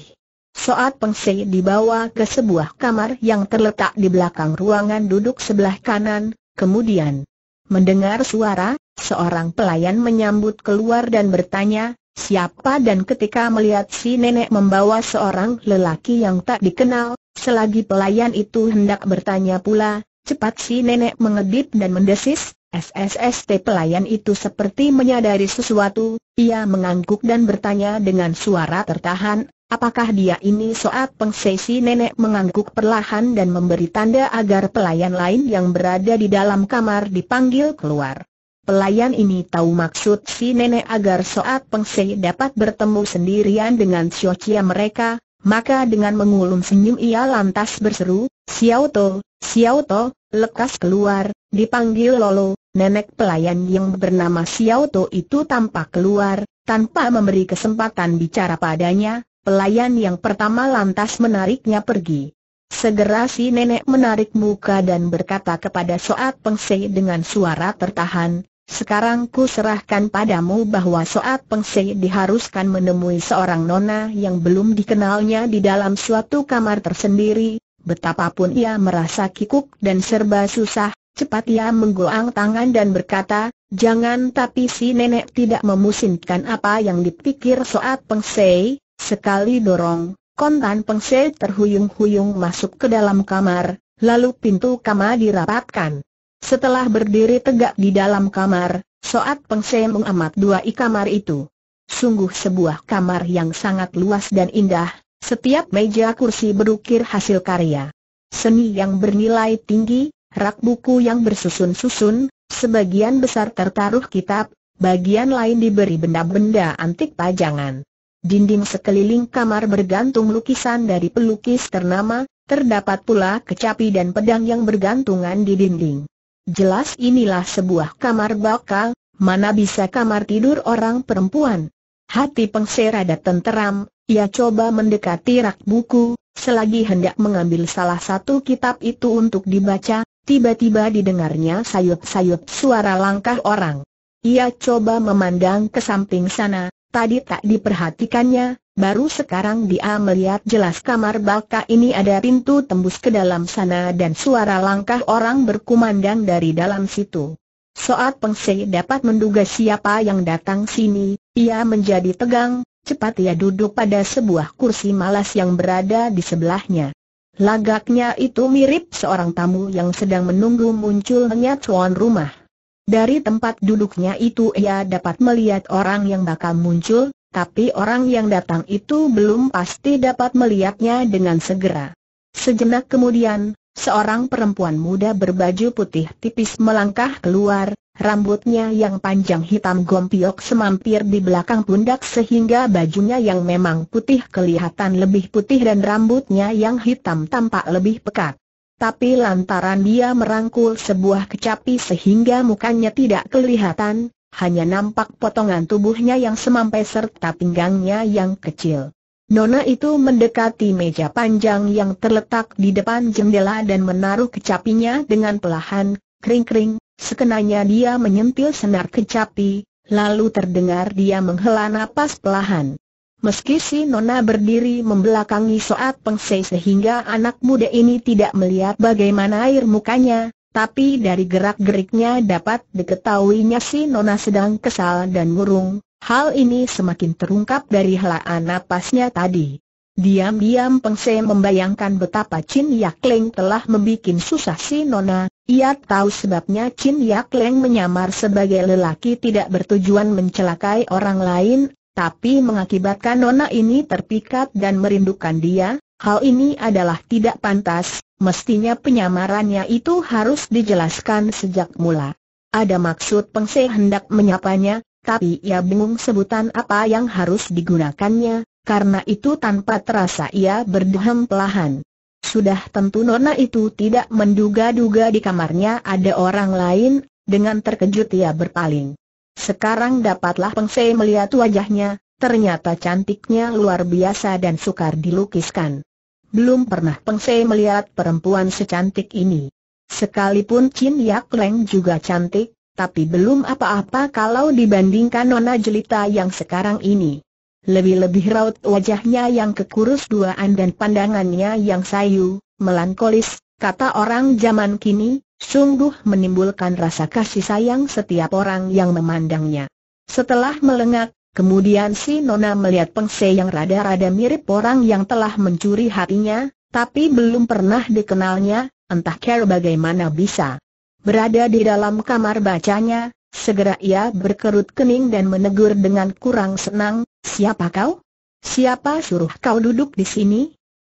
Soat Pengse dibawa ke sebuah kamar yang terletak di belakang ruangan duduk sebelah kanan, kemudian mendengar suara, seorang pelayan menyambut keluar dan bertanya, siapa dan ketika melihat si nenek membawa seorang lelaki yang tak dikenal, selagi pelayan itu hendak bertanya pula, cepat si nenek mengedip dan mendesis, SSST pelayan itu seperti menyadari sesuatu, ia mengangguk dan bertanya dengan suara tertahan, apakah dia ini soal pengsesi nenek mengangguk perlahan dan memberi tanda agar pelayan lain yang berada di dalam kamar dipanggil keluar. Pelayan ini tahu maksud si nenek agar Soat Pengse dapat bertemu sendirian dengan Xiao Chia mereka, maka dengan mengulung senyum ia lantas berseru, Xiao To, Xiao To, lekas keluar, dipanggil Lolo, nenek pelayan yang bernama Xiao To itu tampak keluar, tanpa memberi kesempatan bicara padanya, pelayan yang pertama lantas menariknya pergi. Segera si nenek menarik muka dan berkata kepada Soat pengsei dengan suara tertahan, sekarang ku serahkan padamu bahwa saat Pengse diharuskan menemui seorang nona yang belum dikenalnya di dalam suatu kamar tersendiri, betapapun ia merasa kikuk dan serba susah, cepat ia menggoang tangan dan berkata, jangan tapi si nenek tidak memusinkan apa yang dipikir Soat Pengse, sekali dorong, kontan Pengse terhuyung-huyung masuk ke dalam kamar, lalu pintu kamar dirapatkan. Setelah berdiri tegak di dalam kamar, Soat Pengse mengamat dua i kamar itu. Sungguh sebuah kamar yang sangat luas dan indah, setiap meja kursi berukir hasil karya. Seni yang bernilai tinggi, rak buku yang bersusun-susun, sebagian besar tertaruh kitab, bagian lain diberi benda-benda antik pajangan. Dinding sekeliling kamar bergantung lukisan dari pelukis ternama, terdapat pula kecapi dan pedang yang bergantungan di dinding. Jelas inilah sebuah kamar bakal, mana bisa kamar tidur orang perempuan. Hati pengsera ada tenteram, ia coba mendekati rak buku, selagi hendak mengambil salah satu kitab itu untuk dibaca, tiba-tiba didengarnya sayup-sayup suara langkah orang. Ia coba memandang ke samping sana, tadi tak diperhatikannya, baru sekarang dia melihat jelas kamar baka ini ada pintu tembus ke dalam sana dan suara langkah orang berkumandang dari dalam situ. Soat Pengse dapat menduga siapa yang datang sini, ia menjadi tegang, cepat ia duduk pada sebuah kursi malas yang berada di sebelahnya. Lagaknya itu mirip seorang tamu yang sedang menunggu munculnya tuan rumah. Dari tempat duduknya itu ia dapat melihat orang yang bakal muncul, tapi orang yang datang itu belum pasti dapat melihatnya dengan segera. Sejenak kemudian, seorang perempuan muda berbaju putih tipis melangkah keluar, rambutnya yang panjang hitam gompiok semampir di belakang pundak sehingga bajunya yang memang putih kelihatan lebih putih dan rambutnya yang hitam tampak lebih pekat tapi lantaran dia merangkul sebuah kecapi sehingga mukanya tidak kelihatan, hanya nampak potongan tubuhnya yang semampai serta pinggangnya yang kecil. Nona itu mendekati meja panjang yang terletak di depan jendela dan menaruh kecapinya dengan pelahan, kering-kering, sekenanya dia menyentil senar kecapi, lalu terdengar dia menghela napas pelahan. Meski si Nona berdiri membelakangi Soat Pengsei sehingga anak muda ini tidak melihat bagaimana air mukanya, tapi dari gerak-geriknya dapat diketahuinya si Nona sedang kesal dan murung. Hal ini semakin terungkap dari helaan napasnya tadi. Diam-diam Pengsei membayangkan betapa Chin Yak Leng telah membuat susah si Nona. Ia tahu sebabnya Chin Yak Leng menyamar sebagai lelaki tidak bertujuan mencelakai orang lain tapi mengakibatkan nona ini terpikat dan merindukan dia, hal ini adalah tidak pantas, mestinya penyamarannya itu harus dijelaskan sejak mula. Ada maksud Pengse hendak menyapanya, tapi ia bingung sebutan apa yang harus digunakannya, karena itu tanpa terasa ia berdehem pelahan. Sudah tentu Nona itu tidak menduga-duga di kamarnya ada orang lain, dengan terkejut ia berpaling. Sekarang dapatlah Peng Fei melihat wajahnya, ternyata cantiknya luar biasa dan sukar dilukiskan. Belum pernah Peng Fei melihat perempuan secantik ini. Sekalipun Chin Yak Leng juga cantik, tapi belum apa-apa kalau dibandingkan Nona Jelita yang sekarang ini. Lebih-lebih raut wajahnya yang kekurus duaan dan pandangannya yang sayu, melankolis, kata orang zaman kini, Sungguh menimbulkan rasa kasih sayang setiap orang yang memandangnya. Setelah melengak, kemudian si Nona melihat Pengse yang rada-rada mirip orang yang telah mencuri hatinya, tapi belum pernah dikenalnya, entah care bagaimana bisa. Berada di dalam kamar bacanya, segera ia berkerut kening dan menegur dengan kurang senang, siapa kau? Siapa suruh kau duduk di sini?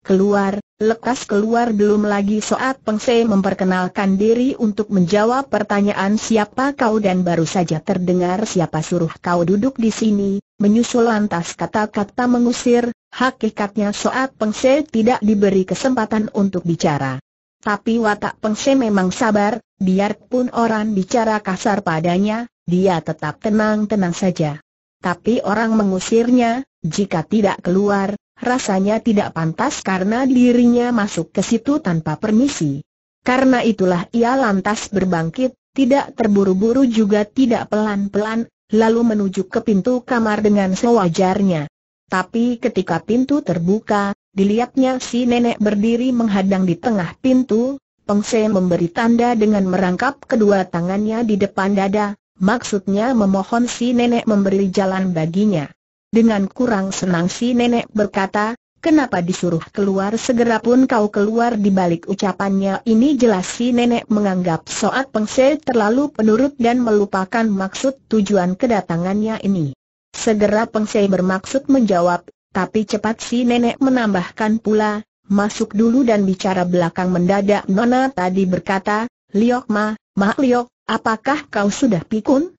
Keluar, Lekas keluar belum lagi Soat Pengse memperkenalkan diri untuk menjawab pertanyaan siapa kau dan baru saja terdengar siapa suruh kau duduk di sini, menyusul lantas kata-kata mengusir, hakikatnya Soat Pengse tidak diberi kesempatan untuk bicara. Tapi watak Pengse memang sabar, biarpun orang bicara kasar padanya, dia tetap tenang-tenang saja. Tapi orang mengusirnya, jika tidak keluar, rasanya tidak pantas karena dirinya masuk ke situ tanpa permisi. Karena itulah ia lantas berbangkit, tidak terburu-buru juga tidak pelan-pelan, lalu menuju ke pintu kamar dengan sewajarnya. Tapi ketika pintu terbuka, dilihatnya si nenek berdiri menghadang di tengah pintu, Pengse memberi tanda dengan merangkap kedua tangannya di depan dada, maksudnya memohon si nenek memberi jalan baginya. Dengan kurang senang si nenek berkata, Kenapa disuruh keluar segera pun kau keluar di balik ucapannya ini jelas si nenek menganggap Soat Pengse terlalu penurut dan melupakan maksud tujuan kedatangannya ini. Segera Pengse bermaksud menjawab, tapi cepat si nenek menambahkan pula, masuk dulu dan bicara belakang mendadak Nona tadi berkata, Liok ma, ma Liok, apakah kau sudah pikun?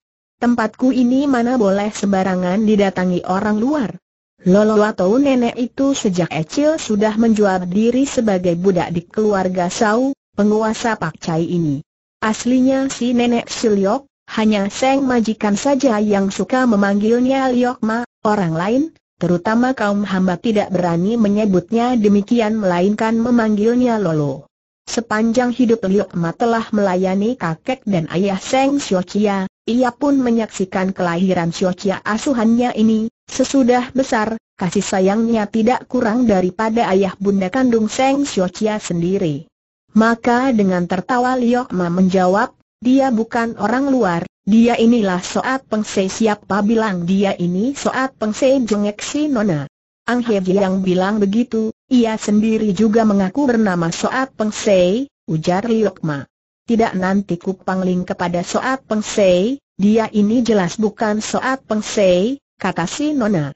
Tempatku ini mana boleh sembarangan didatangi orang luar. Lolo atau nenek itu sejak kecil sudah menjual diri sebagai budak di keluarga Sau, penguasa Pak Cai ini. Aslinya si nenek Siliok, hanya Seng Majikan saja yang suka memanggilnya Liok Ma, orang lain, terutama kaum hamba tidak berani menyebutnya demikian melainkan memanggilnya Lolo. Sepanjang hidup Liu Ma telah melayani kakek dan ayah Seng Chia, ia pun menyaksikan kelahiran Chia asuhannya ini, sesudah besar, kasih sayangnya tidak kurang daripada ayah bunda kandung Seng Chia sendiri. Maka dengan tertawa Liu Ma menjawab, dia bukan orang luar, dia inilah Soat Pengse siapa bilang dia ini Soat Pengse jengek si Nona. Ang Hye yang bilang begitu, ia sendiri juga mengaku bernama Soat Pengsei, ujar Liokma. Tidak nanti kupangling kepada Soat Pengsei, dia ini jelas bukan Soat Pengsei, kata si Nona.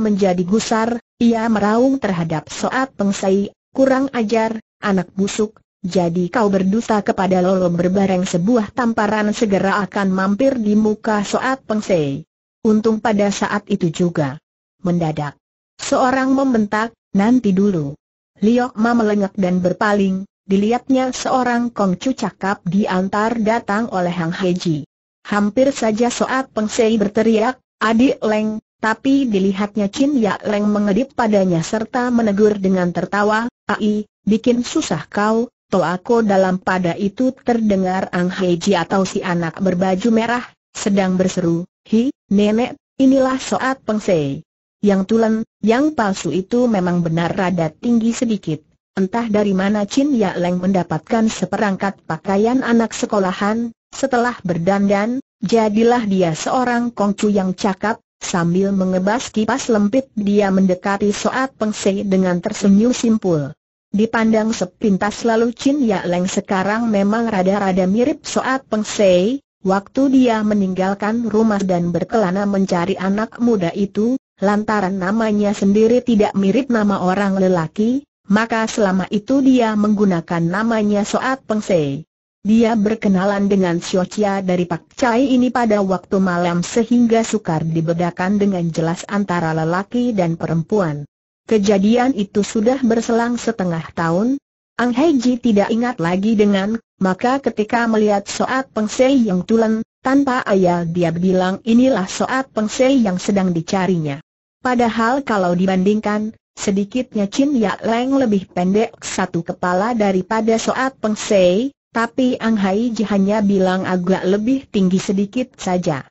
menjadi gusar, ia meraung terhadap Soat Pengsei, kurang ajar, anak busuk, jadi kau berdusta kepada Lolo berbareng sebuah tamparan segera akan mampir di muka Soat Pengsei. Untung pada saat itu juga. Mendadak. Seorang membentak, Nanti dulu. Liok Ma melengak dan berpaling, dilihatnya seorang kongcu cakap diantar datang oleh Hang Heji. Hampir saja saat Peng Sei berteriak, adik Leng, tapi dilihatnya Chin Ya Leng mengedip padanya serta menegur dengan tertawa, Ai, bikin susah kau, Toako dalam pada itu terdengar Ang Heiji atau si anak berbaju merah, sedang berseru, Hi, nenek, inilah soat Sei. Yang tulen, yang palsu itu memang benar rada tinggi sedikit. Entah dari mana Chin Ya Leng mendapatkan seperangkat pakaian anak sekolahan, setelah berdandan, jadilah dia seorang kongcu yang cakap, sambil mengebas kipas lempit dia mendekati Soat Pengse dengan tersenyum simpul. Dipandang sepintas lalu Chin Ya Leng sekarang memang rada-rada mirip Soat Pengse, waktu dia meninggalkan rumah dan berkelana mencari anak muda itu, lantaran namanya sendiri tidak mirip nama orang lelaki, maka selama itu dia menggunakan namanya Soat Pengsei. Dia berkenalan dengan Chia dari Pak Chai ini pada waktu malam sehingga sukar dibedakan dengan jelas antara lelaki dan perempuan. Kejadian itu sudah berselang setengah tahun. Ang Ji tidak ingat lagi dengan, maka ketika melihat Soat Pengsei yang tulen, tanpa ayah dia bilang inilah Soat Pengsei yang sedang dicarinya. Padahal kalau dibandingkan, sedikitnya Chin Yak Leng lebih pendek satu kepala daripada Soat Peng Sei, tapi Ang Hai Ji hanya bilang agak lebih tinggi sedikit saja.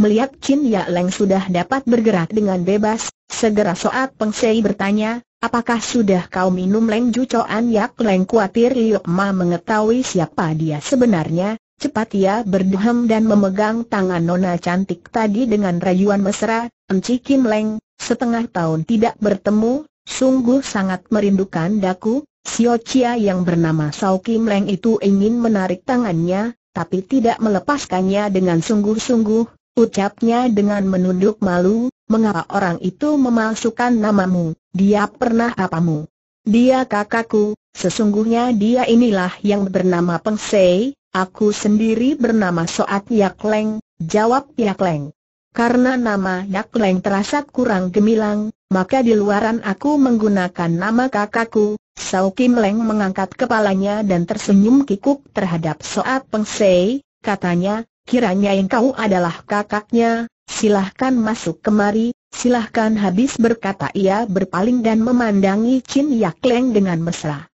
Melihat Chin Yak Leng sudah dapat bergerak dengan bebas, segera Soat Peng Sei bertanya, apakah sudah kau minum Leng Ju Coan Yak Leng khawatir Liu Ma mengetahui siapa dia sebenarnya, Cepat ia berdehem dan memegang tangan nona cantik tadi dengan rayuan mesra, Enci Kim Leng, setengah tahun tidak bertemu, sungguh sangat merindukan daku, Sio Chia yang bernama Sao Kim Leng itu ingin menarik tangannya, tapi tidak melepaskannya dengan sungguh-sungguh, ucapnya dengan menunduk malu, mengapa orang itu memalsukan namamu, dia pernah apamu? Dia kakakku, sesungguhnya dia inilah yang bernama Peng Sei, Aku sendiri bernama Soat Yak Leng, jawab Yak Leng. Karena nama Yak Leng terasa kurang gemilang, maka di luaran aku menggunakan nama kakakku. Sau Kim Leng mengangkat kepalanya dan tersenyum kikuk terhadap Soat Peng Sei, katanya, kiranya engkau adalah kakaknya, silahkan masuk kemari, silahkan habis berkata ia berpaling dan memandangi Chin Yak Leng dengan mesra.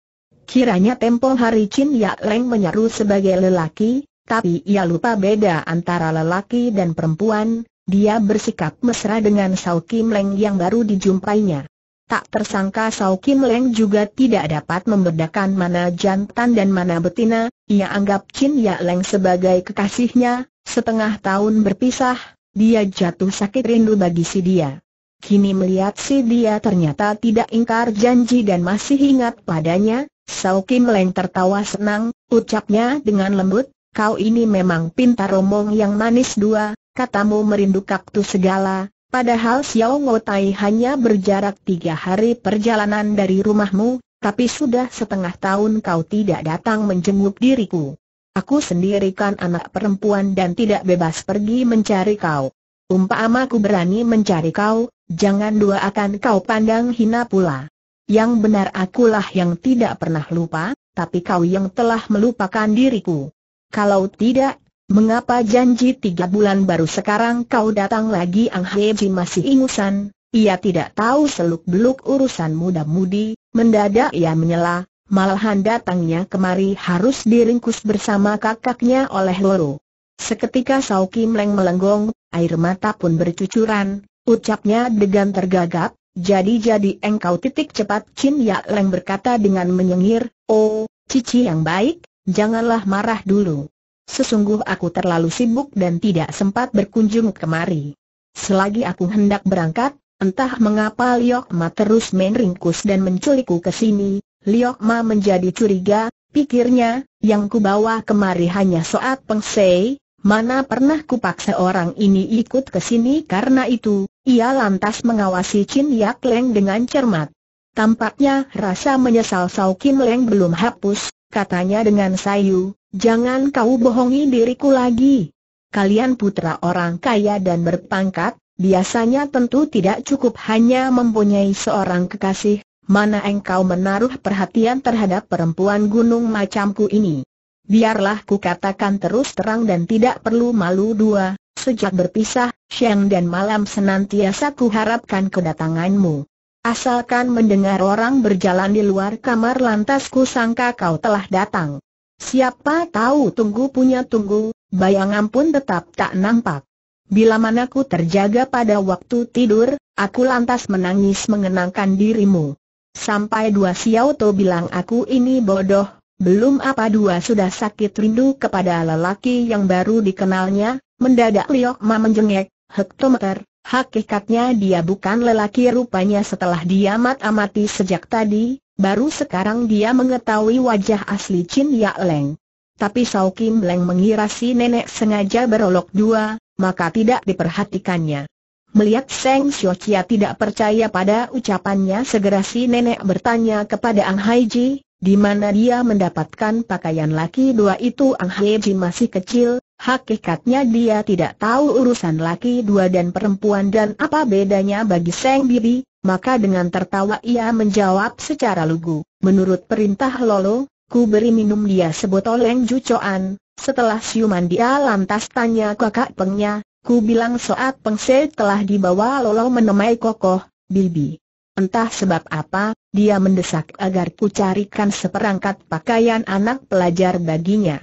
Kiranya tempo hari Chin Yak Leng menyeru sebagai lelaki, tapi ia lupa beda antara lelaki dan perempuan, dia bersikap mesra dengan Sao Kim Leng yang baru dijumpainya. Tak tersangka Sao Kim Leng juga tidak dapat membedakan mana jantan dan mana betina, ia anggap Chin Yak Leng sebagai kekasihnya, setengah tahun berpisah, dia jatuh sakit rindu bagi si dia. Kini melihat si dia ternyata tidak ingkar janji dan masih ingat padanya, Sau Kim Leng tertawa senang, ucapnya dengan lembut, kau ini memang pintar omong yang manis dua, katamu merindu kaktus segala, padahal Xiao Tai hanya berjarak tiga hari perjalanan dari rumahmu, tapi sudah setengah tahun kau tidak datang menjenguk diriku. Aku sendiri kan anak perempuan dan tidak bebas pergi mencari kau. Umpamaku berani mencari kau, jangan dua akan kau pandang hina pula. Yang benar akulah yang tidak pernah lupa, tapi kau yang telah melupakan diriku. Kalau tidak, mengapa janji tiga bulan baru sekarang kau datang lagi Ang Heji masih ingusan, ia tidak tahu seluk-beluk urusan muda-mudi, mendadak ia menyela, malahan datangnya kemari harus diringkus bersama kakaknya oleh Loro. Seketika Sau Kim Leng melenggong, air mata pun bercucuran, Ucapnya dengan tergagap, jadi-jadi engkau titik cepat Chin Ya Leng berkata dengan menyengir, Oh, Cici yang baik, janganlah marah dulu. Sesungguh aku terlalu sibuk dan tidak sempat berkunjung kemari. Selagi aku hendak berangkat, entah mengapa Liok Ma terus meringkus dan menculikku ke sini, Liok Ma menjadi curiga, pikirnya, yang kubawa kemari hanya soat pengsei, Mana pernah kupaksa orang ini ikut ke sini karena itu, ia lantas mengawasi Chin Yak Leng dengan cermat. Tampaknya rasa menyesal Sao Kim Leng belum hapus, katanya dengan sayu, jangan kau bohongi diriku lagi. Kalian putra orang kaya dan berpangkat, biasanya tentu tidak cukup hanya mempunyai seorang kekasih, mana engkau menaruh perhatian terhadap perempuan gunung macamku ini biarlah ku katakan terus terang dan tidak perlu malu dua, sejak berpisah, siang dan malam senantiasa ku harapkan kedatanganmu. Asalkan mendengar orang berjalan di luar kamar lantas ku sangka kau telah datang. Siapa tahu tunggu punya tunggu, bayangan pun tetap tak nampak. Bila manaku terjaga pada waktu tidur, aku lantas menangis mengenangkan dirimu. Sampai dua siang To bilang aku ini bodoh, belum apa dua sudah sakit rindu kepada lelaki yang baru dikenalnya, mendadak Liok Ma menjengek, hektometer, hakikatnya dia bukan lelaki rupanya setelah dia mat-amati sejak tadi, baru sekarang dia mengetahui wajah asli Chin Ya Leng. Tapi Sao Kim Leng mengira si nenek sengaja berolok dua, maka tidak diperhatikannya. Melihat Seng Xiu Chia tidak percaya pada ucapannya segera si nenek bertanya kepada Ang Hai Ji, di mana dia mendapatkan pakaian laki dua itu Ang Heji masih kecil, hakikatnya dia tidak tahu urusan laki dua dan perempuan dan apa bedanya bagi Seng Bibi, maka dengan tertawa ia menjawab secara lugu, menurut perintah Lolo, ku beri minum dia sebotol yang jucoan, setelah siuman dia lantas tanya kakak pengnya, ku bilang soat pengse telah dibawa Lolo menemai kokoh, Bibi. Entah sebab apa, dia mendesak agar ku carikan seperangkat pakaian anak pelajar baginya.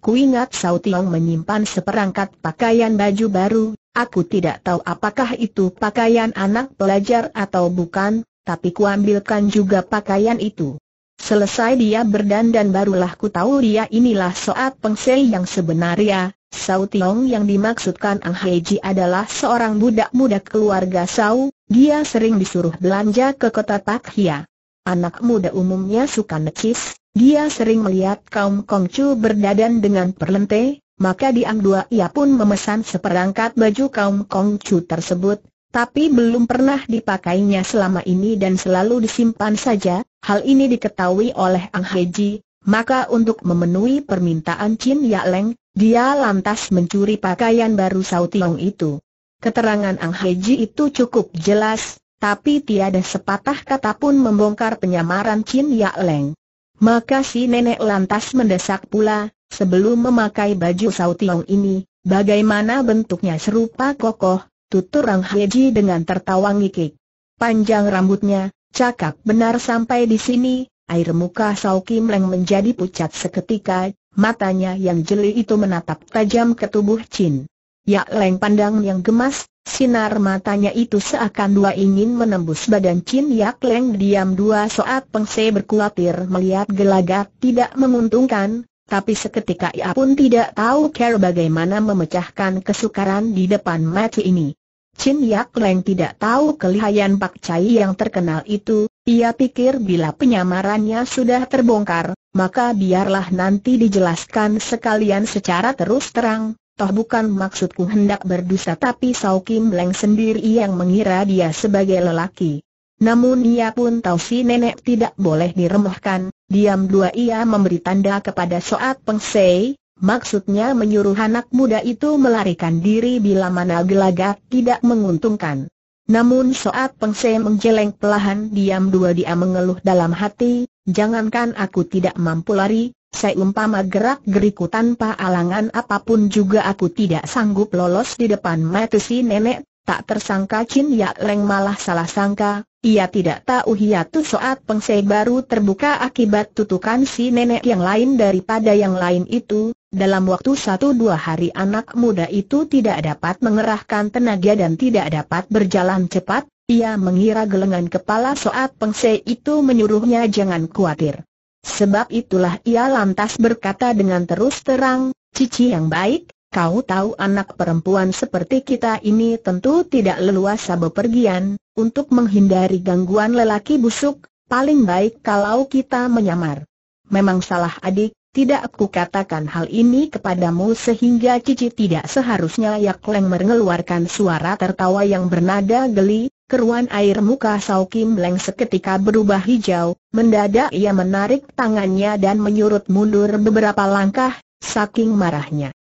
Ku ingat Sao Tiong menyimpan seperangkat pakaian baju baru, aku tidak tahu apakah itu pakaian anak pelajar atau bukan, tapi ku ambilkan juga pakaian itu. Selesai dia berdandan barulah ku tahu dia inilah soat pengsel yang sebenarnya, Sau Tiong yang dimaksudkan Ang Heiji adalah seorang budak muda keluarga Sau, dia sering disuruh belanja ke kota Hia. Anak muda umumnya suka necis, dia sering melihat kaum Kongcu berdadan dengan perlente, maka di dua ia pun memesan seperangkat baju kaum Kongcu tersebut, tapi belum pernah dipakainya selama ini dan selalu disimpan saja, hal ini diketahui oleh Ang Heiji, maka untuk memenuhi permintaan Chin Ya Leng, dia lantas mencuri pakaian baru Tiong itu. Keterangan Ang Heji itu cukup jelas, tapi tiada sepatah kata pun membongkar penyamaran Chin Ya Leng. Maka si nenek lantas mendesak pula, sebelum memakai baju Tiong ini, bagaimana bentuknya serupa kokoh, tutur Ang Heji dengan tertawa ngikik. Panjang rambutnya, cakap benar sampai di sini, air muka Sao Kim Leng menjadi pucat seketika, Matanya yang jeli itu menatap tajam ke tubuh Chin. Ya Leng pandang yang gemas, sinar matanya itu seakan dua ingin menembus badan Chin Yak Leng diam dua saat pengse berkuatir melihat gelagat tidak menguntungkan, tapi seketika ia pun tidak tahu care bagaimana memecahkan kesukaran di depan mati ini. Chin Yak Leng tidak tahu kelihayan Pak Chai yang terkenal itu, ia pikir bila penyamarannya sudah terbongkar, maka biarlah nanti dijelaskan sekalian secara terus terang, toh bukan maksudku hendak berdusta tapi Sau Kim Leng sendiri yang mengira dia sebagai lelaki. Namun ia pun tahu si nenek tidak boleh diremehkan, diam dua ia memberi tanda kepada Soat Peng Sei, maksudnya menyuruh anak muda itu melarikan diri bila mana gelagat tidak menguntungkan. Namun saat Peng menjeleng pelahan diam dua dia mengeluh dalam hati, jangankan aku tidak mampu lari, saya umpama gerak geriku tanpa alangan apapun juga aku tidak sanggup lolos di depan mata si nenek Tak tersangka Chin Yak Leng malah salah sangka, ia tidak tahu hiatus soat pengsei baru terbuka akibat tutukan si nenek yang lain daripada yang lain itu, dalam waktu satu dua hari anak muda itu tidak dapat mengerahkan tenaga dan tidak dapat berjalan cepat, ia mengira gelengan kepala saat pengsei itu menyuruhnya jangan khawatir. Sebab itulah ia lantas berkata dengan terus terang, Cici yang baik, Kau tahu anak perempuan seperti kita ini tentu tidak leluasa bepergian, untuk menghindari gangguan lelaki busuk, paling baik kalau kita menyamar. Memang salah adik, tidak aku katakan hal ini kepadamu sehingga cici tidak seharusnya Yak Leng mengeluarkan suara tertawa yang bernada geli, keruan air muka Sao Kim Leng seketika berubah hijau, mendadak ia menarik tangannya dan menyurut mundur beberapa langkah, saking marahnya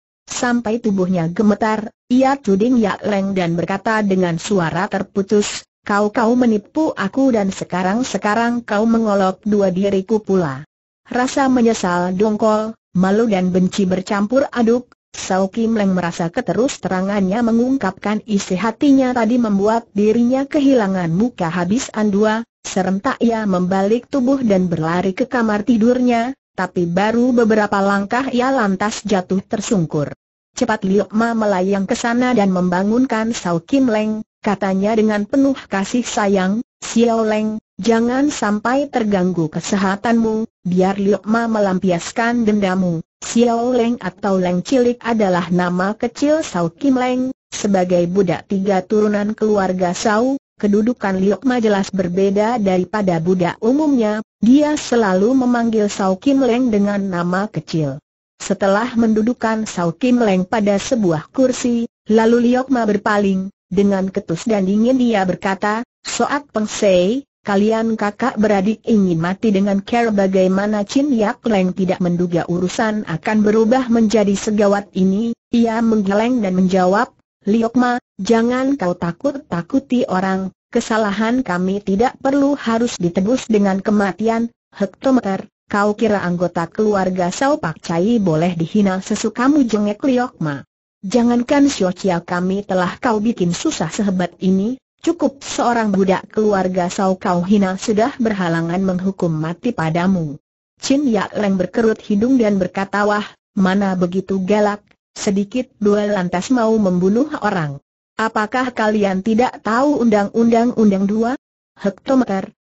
sampai tubuhnya gemetar, ia tuding Yak Leng dan berkata dengan suara terputus, Kau-kau menipu aku dan sekarang-sekarang kau mengolok dua diriku pula. Rasa menyesal dongkol, malu dan benci bercampur aduk, Sau Kim Leng merasa keterus terangannya mengungkapkan isi hatinya tadi membuat dirinya kehilangan muka habis andua, serentak ia membalik tubuh dan berlari ke kamar tidurnya, tapi baru beberapa langkah ia lantas jatuh tersungkur. Cepat Liok Ma melayang ke sana dan membangunkan Sao Kim Leng, katanya dengan penuh kasih sayang, Xiao Leng, jangan sampai terganggu kesehatanmu, biar Liok Ma melampiaskan dendamu. Xiao Leng atau Leng Cilik adalah nama kecil Sao Kim Leng, sebagai budak tiga turunan keluarga Sao, kedudukan Liok Ma jelas berbeda daripada budak umumnya, dia selalu memanggil Sao Kim Leng dengan nama kecil. Setelah mendudukan Sau Kim Leng pada sebuah kursi, lalu Liok Ma berpaling, dengan ketus dan dingin dia berkata, Soat Peng Sei, kalian kakak beradik ingin mati dengan care bagaimana Chin Yak Leng tidak menduga urusan akan berubah menjadi segawat ini, ia menggeleng dan menjawab, Liok Ma, jangan kau takut-takuti orang, kesalahan kami tidak perlu harus ditebus dengan kematian, hektometer, kau kira anggota keluarga Sao Pak Cai boleh dihina sesukamu jengek Liok Ma. Jangankan Chia kami telah kau bikin susah sehebat ini, cukup seorang budak keluarga Sao kau hina sudah berhalangan menghukum mati padamu. Chin Yak Leng berkerut hidung dan berkata wah, mana begitu galak, sedikit dua lantas mau membunuh orang. Apakah kalian tidak tahu Undang-Undang Undang dua? Hektometer,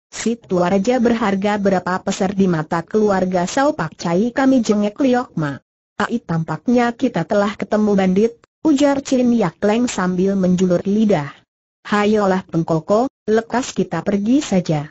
raja berharga berapa peser di mata keluarga Sao Pak Cai kami jengek Liok Ma. Ai tampaknya kita telah ketemu bandit, ujar Chin Yak Leng sambil menjulur lidah. Hayolah pengkoko, lekas kita pergi saja.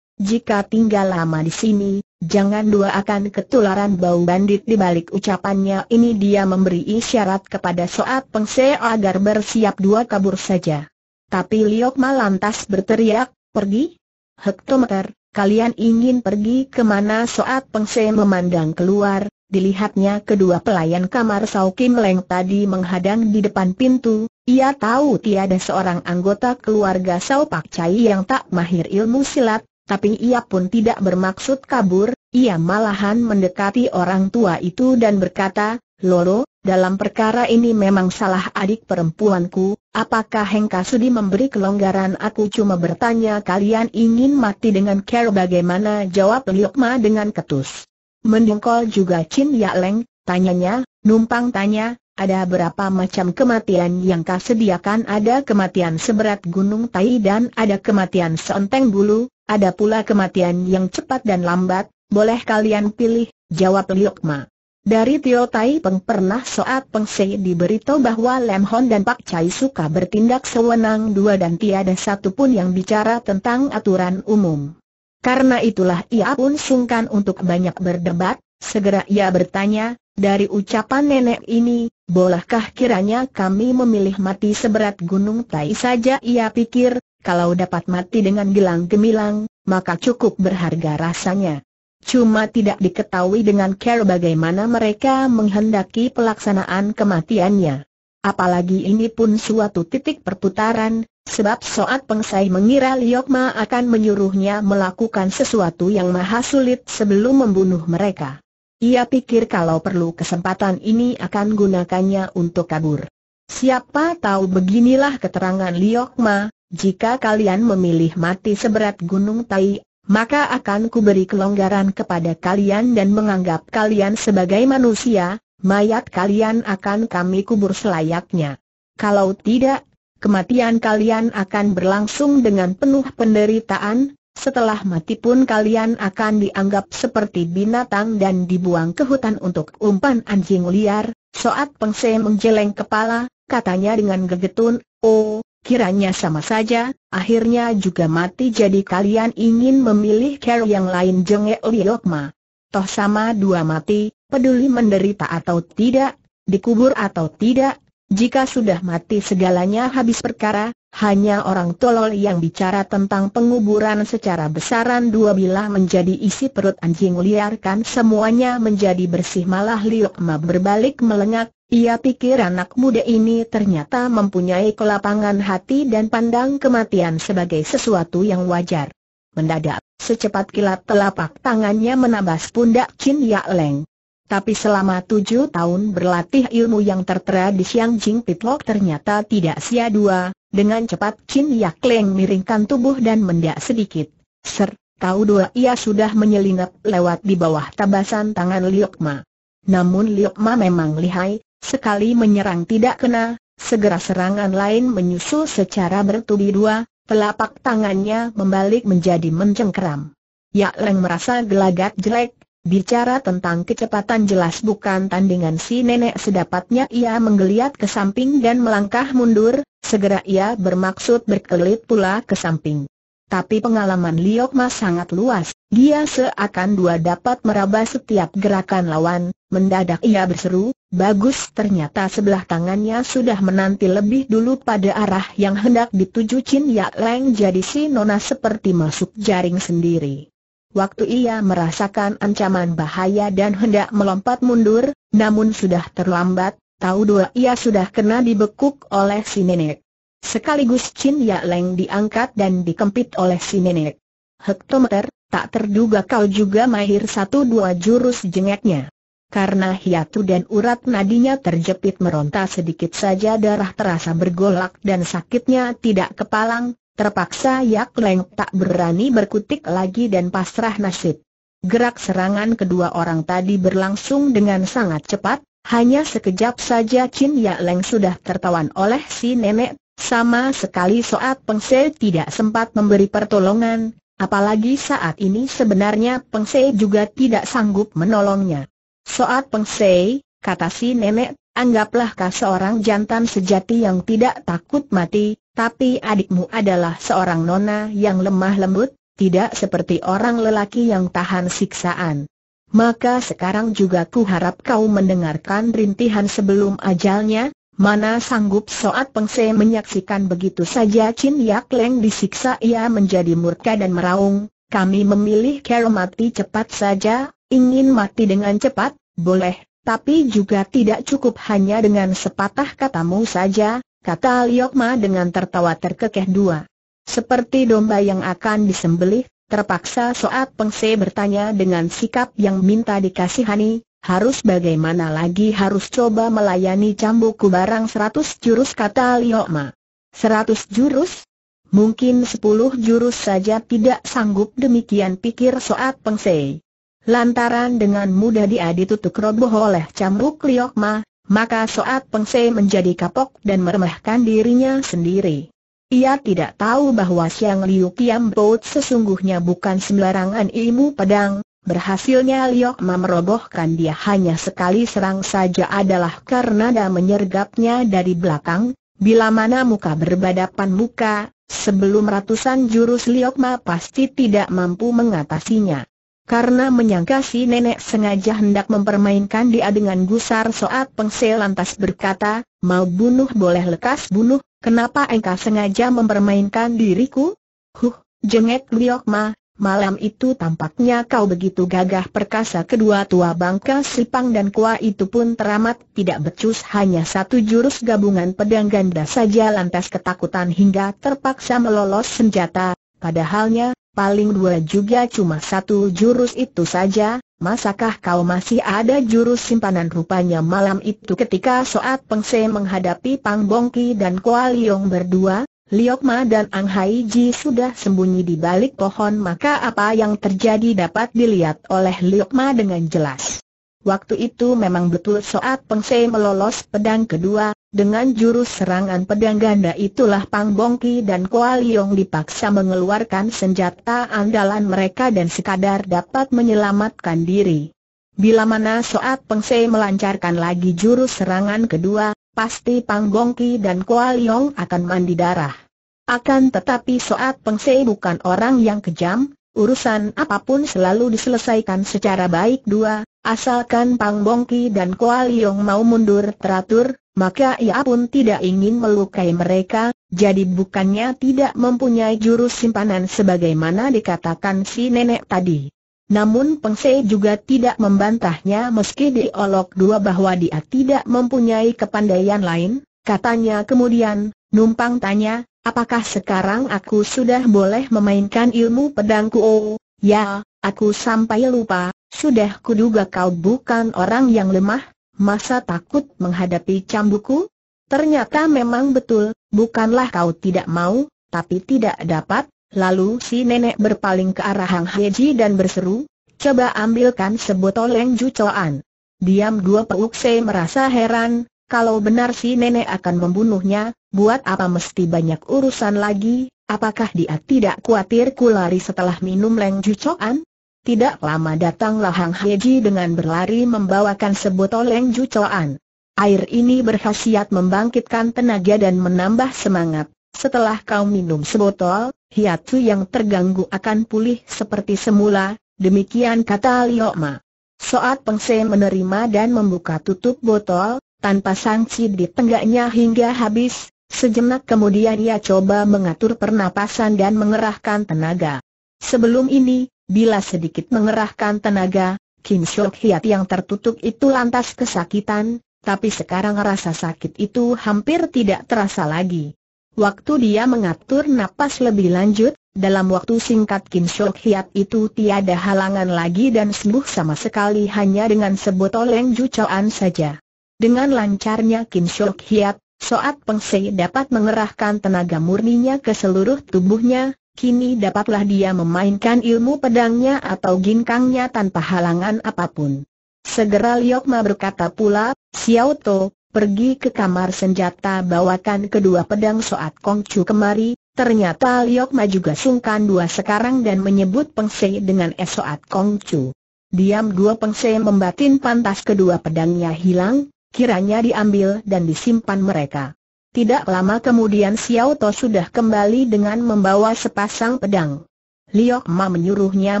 Jika tinggal lama di sini, jangan dua akan ketularan bau bandit di balik ucapannya ini dia memberi isyarat kepada Soat Pengse agar bersiap dua kabur saja. Tapi Liok lantas berteriak, pergi, Hektometer, kalian ingin pergi kemana soat pengse memandang keluar, dilihatnya kedua pelayan kamar Sao Kim Leng tadi menghadang di depan pintu, ia tahu tiada seorang anggota keluarga Sao Pak Chai yang tak mahir ilmu silat, tapi ia pun tidak bermaksud kabur, ia malahan mendekati orang tua itu dan berkata, Loro, dalam perkara ini memang salah adik perempuanku, apakah Hengka Sudi memberi kelonggaran aku cuma bertanya kalian ingin mati dengan care bagaimana jawab Liokma dengan ketus. Mendengkol juga Chin Ya Leng, tanyanya, numpang tanya, ada berapa macam kematian yang kau sediakan ada kematian seberat gunung tai dan ada kematian seonteng bulu, ada pula kematian yang cepat dan lambat, boleh kalian pilih, jawab Liokma. Dari Tio Tai Peng pernah Soat Peng Se diberitahu bahwa Lem Hon dan Pak Chai suka bertindak sewenang dua dan tiada satu pun yang bicara tentang aturan umum. Karena itulah ia pun sungkan untuk banyak berdebat, segera ia bertanya, dari ucapan nenek ini, bolehkah kiranya kami memilih mati seberat gunung Tai saja ia pikir, kalau dapat mati dengan gelang gemilang, maka cukup berharga rasanya. Cuma tidak diketahui dengan care bagaimana mereka menghendaki pelaksanaan kematiannya. Apalagi ini pun suatu titik perputaran, sebab Soat Pengsai mengira Liokma akan menyuruhnya melakukan sesuatu yang maha sulit sebelum membunuh mereka. Ia pikir kalau perlu kesempatan ini akan gunakannya untuk kabur. Siapa tahu beginilah keterangan Liokma, jika kalian memilih mati seberat gunung Tai, maka akan kuberi kelonggaran kepada kalian dan menganggap kalian sebagai manusia, mayat kalian akan kami kubur selayaknya. Kalau tidak, kematian kalian akan berlangsung dengan penuh penderitaan, setelah mati pun kalian akan dianggap seperti binatang dan dibuang ke hutan untuk umpan anjing liar, Soat Pengse menjeleng kepala, katanya dengan gegetun, Oh, kiranya sama saja, akhirnya juga mati jadi kalian ingin memilih care yang lain jengek Liokma. Toh sama dua mati, peduli menderita atau tidak, dikubur atau tidak, jika sudah mati segalanya habis perkara, hanya orang tolol yang bicara tentang penguburan secara besaran dua bilah menjadi isi perut anjing liarkan semuanya menjadi bersih malah Liokma berbalik melengak, ia pikir anak muda ini ternyata mempunyai kelapangan hati dan pandang kematian sebagai sesuatu yang wajar. Mendadak, secepat kilat telapak tangannya menabas pundak Chin Yak Leng. Tapi selama tujuh tahun berlatih ilmu yang tertera di Siang Jing Pitlok ternyata tidak sia dua, dengan cepat Chin Yak Leng miringkan tubuh dan mendak sedikit. Ser, tahu dua ia sudah menyelinap lewat di bawah tabasan tangan Liok Ma. Namun Liok Ma memang lihai, Sekali menyerang tidak kena, segera serangan lain menyusul secara bertubi dua, telapak tangannya membalik menjadi mencengkeram. Yak Leng merasa gelagat jelek, bicara tentang kecepatan jelas bukan tandingan si nenek sedapatnya ia menggeliat ke samping dan melangkah mundur, segera ia bermaksud berkelit pula ke samping. Tapi pengalaman Liokma sangat luas, dia seakan dua dapat meraba setiap gerakan lawan, Mendadak ia berseru, bagus ternyata sebelah tangannya sudah menanti lebih dulu pada arah yang hendak dituju Chin Yak Leng jadi si Nona seperti masuk jaring sendiri. Waktu ia merasakan ancaman bahaya dan hendak melompat mundur, namun sudah terlambat, tahu dua ia sudah kena dibekuk oleh si nenek. Sekaligus Chin Yak Leng diangkat dan dikempit oleh si nenek. Hektometer, tak terduga kau juga mahir satu dua jurus jengeknya karena hiatu dan urat nadinya terjepit meronta sedikit saja darah terasa bergolak dan sakitnya tidak kepalang, terpaksa Yak Leng tak berani berkutik lagi dan pasrah nasib. Gerak serangan kedua orang tadi berlangsung dengan sangat cepat, hanya sekejap saja Chin Yak Leng sudah tertawan oleh si nenek, sama sekali Soat pengsel tidak sempat memberi pertolongan, apalagi saat ini sebenarnya pengsel juga tidak sanggup menolongnya. Soat pengsei, kata si nenek, anggaplah kau seorang jantan sejati yang tidak takut mati, tapi adikmu adalah seorang nona yang lemah lembut, tidak seperti orang lelaki yang tahan siksaan. Maka sekarang juga ku harap kau mendengarkan rintihan sebelum ajalnya, mana sanggup Soat Pengse menyaksikan begitu saja Chin Yak Leng disiksa ia menjadi murka dan meraung, kami memilih care mati cepat saja, ingin mati dengan cepat, boleh, tapi juga tidak cukup hanya dengan sepatah katamu saja, kata Liokma dengan tertawa terkekeh dua. Seperti domba yang akan disembelih, terpaksa Soat Pengse bertanya dengan sikap yang minta dikasihani, harus bagaimana lagi harus coba melayani cambukku barang seratus jurus kata Liokma. Seratus jurus? Mungkin sepuluh jurus saja tidak sanggup demikian pikir Soat Pengsei. Lantaran dengan mudah dia ditutup roboh oleh camruk liokma, maka Soat Pengsei menjadi kapok dan meremehkan dirinya sendiri. Ia tidak tahu bahwa Siang Liu Kiam Boat sesungguhnya bukan sembarangan ilmu pedang, berhasilnya Liokma merobohkan dia hanya sekali serang saja adalah karena dia menyergapnya dari belakang, Bila mana muka berbadapan muka, sebelum ratusan jurus Liokma pasti tidak mampu mengatasinya. Karena menyangka si nenek sengaja hendak mempermainkan dia dengan gusar soat pengsel lantas berkata, mau bunuh boleh lekas bunuh, kenapa engkau sengaja mempermainkan diriku? Huh, jengek Liokma, malam itu tampaknya kau begitu gagah perkasa kedua tua bangka Sipang dan Kua itu pun teramat tidak becus hanya satu jurus gabungan pedang ganda saja lantas ketakutan hingga terpaksa melolos senjata, padahalnya, paling dua juga cuma satu jurus itu saja, masakah kau masih ada jurus simpanan rupanya malam itu ketika Soat Pengse menghadapi Pang Bongki dan Kua Liong berdua, Liok dan Ang Hai sudah sembunyi di balik pohon maka apa yang terjadi dapat dilihat oleh Liok dengan jelas. Waktu itu memang betul saat Peng Se melolos pedang kedua, dengan jurus serangan pedang ganda itulah Pang Bongki dan Kua Liong dipaksa mengeluarkan senjata andalan mereka dan sekadar dapat menyelamatkan diri. Bila mana saat Peng Se melancarkan lagi jurus serangan kedua, pasti Pang Bongki dan Kua Liong akan mandi darah. Akan tetapi Soat Pengsei bukan orang yang kejam, urusan apapun selalu diselesaikan secara baik dua, asalkan Pang Bongki dan Koal Liong mau mundur teratur, maka ia pun tidak ingin melukai mereka, jadi bukannya tidak mempunyai jurus simpanan sebagaimana dikatakan si nenek tadi. Namun Sei juga tidak membantahnya meski diolok dua bahwa dia tidak mempunyai kepandaian lain, katanya kemudian, numpang tanya, apakah sekarang aku sudah boleh memainkan ilmu pedangku? Oh, ya, aku sampai lupa, sudah kuduga kau bukan orang yang lemah, masa takut menghadapi cambuku? Ternyata memang betul, bukanlah kau tidak mau, tapi tidak dapat, lalu si nenek berpaling ke arah Hang Heji dan berseru, coba ambilkan sebotol yang jucoan. Diam dua peukse merasa heran, kalau benar si nenek akan membunuhnya, buat apa mesti banyak urusan lagi, apakah dia tidak khawatir kulari setelah minum leng jucoan? Tidak lama datanglah Hang Heji dengan berlari membawakan sebotol leng jucoan. Air ini berkhasiat membangkitkan tenaga dan menambah semangat. Setelah kau minum sebotol, hiatu yang terganggu akan pulih seperti semula, demikian kata Liok Ma. Soat Pengse menerima dan membuka tutup botol, tanpa sanksi di tenggaknya hingga habis, sejenak kemudian ia coba mengatur pernapasan dan mengerahkan tenaga. Sebelum ini, bila sedikit mengerahkan tenaga, Kim Shok Hiat yang tertutup itu lantas kesakitan, tapi sekarang rasa sakit itu hampir tidak terasa lagi. Waktu dia mengatur napas lebih lanjut, dalam waktu singkat Kim Shok Hiat itu tiada halangan lagi dan sembuh sama sekali hanya dengan sebotol yang jucoan saja. Dengan lancarnya Kim Shok Hiat, Soat Peng Se dapat mengerahkan tenaga murninya ke seluruh tubuhnya, kini dapatlah dia memainkan ilmu pedangnya atau ginkangnya tanpa halangan apapun. Segera Liok Ma berkata pula, Xiao To, pergi ke kamar senjata bawakan kedua pedang Soat Kong Chu kemari, ternyata Liok Ma juga sungkan dua sekarang dan menyebut Peng Se dengan Soat Kong Chu. Diam dua Peng Se membatin pantas kedua pedangnya hilang, kiranya diambil dan disimpan mereka. Tidak lama kemudian Xiao To sudah kembali dengan membawa sepasang pedang. Liok Ma menyuruhnya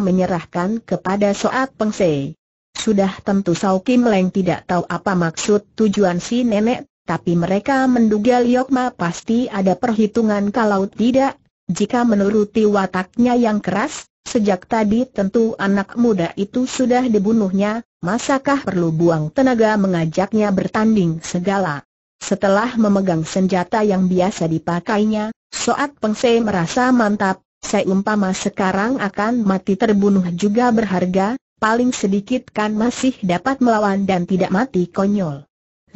menyerahkan kepada Soat Peng Se. Sudah tentu Sao Kim Leng tidak tahu apa maksud tujuan si nenek, tapi mereka menduga Liok Ma pasti ada perhitungan kalau tidak, jika menuruti wataknya yang keras, Sejak tadi tentu anak muda itu sudah dibunuhnya, masakah perlu buang tenaga mengajaknya bertanding segala? Setelah memegang senjata yang biasa dipakainya, Soat Pengse merasa mantap, saya umpama sekarang akan mati terbunuh juga berharga, paling sedikit kan masih dapat melawan dan tidak mati konyol.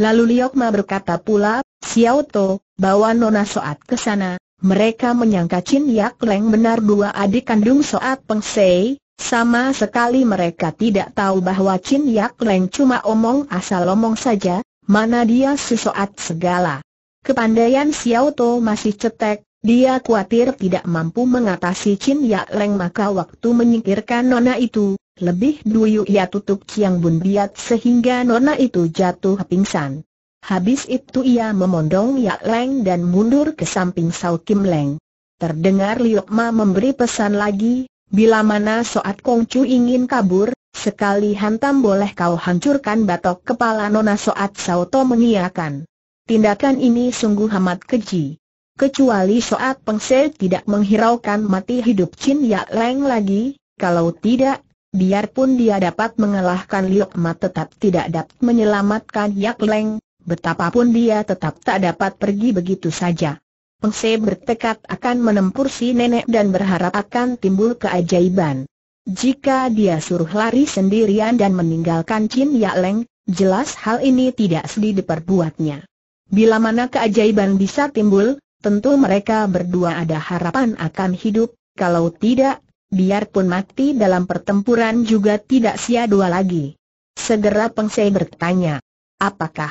Lalu Liokma berkata pula, Xiao To, bawa Nona Soat ke sana, mereka menyangka Chin Yak Leng benar dua adik kandung Soat Peng Sei, sama sekali mereka tidak tahu bahwa Chin Yak Leng cuma omong asal omong saja, mana dia si segala. Kepandaian Xiao To masih cetek, dia khawatir tidak mampu mengatasi Chin Yak Leng maka waktu menyingkirkan nona itu, lebih dulu ia tutup Chiang Bun Biat sehingga nona itu jatuh pingsan. Habis itu ia memondong Yak Leng dan mundur ke samping Sau Kim Leng. Terdengar Liok Ma memberi pesan lagi, bila mana Soat Kong Chu ingin kabur, sekali hantam boleh kau hancurkan batok kepala Nona Soat Sauto mengiakan. Tindakan ini sungguh amat keji. Kecuali Soat Se tidak menghiraukan mati hidup Chin Yak Leng lagi, kalau tidak, biarpun dia dapat mengalahkan Liok Ma tetap tidak dapat menyelamatkan Yak Leng, betapapun dia tetap tak dapat pergi begitu saja. Pengse bertekad akan menempur si nenek dan berharap akan timbul keajaiban. Jika dia suruh lari sendirian dan meninggalkan Chin Ya Leng, jelas hal ini tidak sedih diperbuatnya. Bila mana keajaiban bisa timbul, tentu mereka berdua ada harapan akan hidup, kalau tidak, biarpun mati dalam pertempuran juga tidak sia-dua lagi. Segera Pengse bertanya, apakah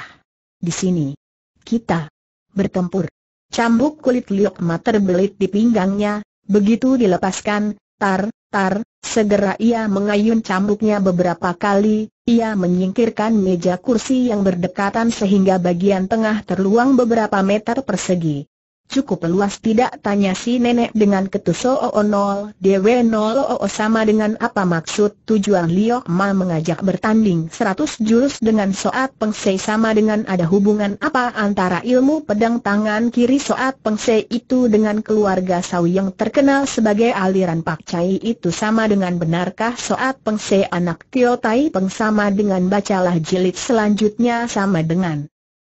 di sini. Kita bertempur. Cambuk kulit Liok mat terbelit di pinggangnya, begitu dilepaskan, tar, tar, segera ia mengayun cambuknya beberapa kali, ia menyingkirkan meja kursi yang berdekatan sehingga bagian tengah terluang beberapa meter persegi. Cukup luas tidak tanya si nenek dengan oo nol dewe nol oo sama dengan apa maksud tujuan Liok Ma mengajak bertanding seratus jurus dengan soat pengsei sama dengan ada hubungan apa antara ilmu pedang tangan kiri soat pengsei itu dengan keluarga Sawi yang terkenal sebagai aliran Pak Chai itu sama dengan benarkah soat pengsei anak Tio Tai Peng sama dengan bacalah jilid selanjutnya sama dengan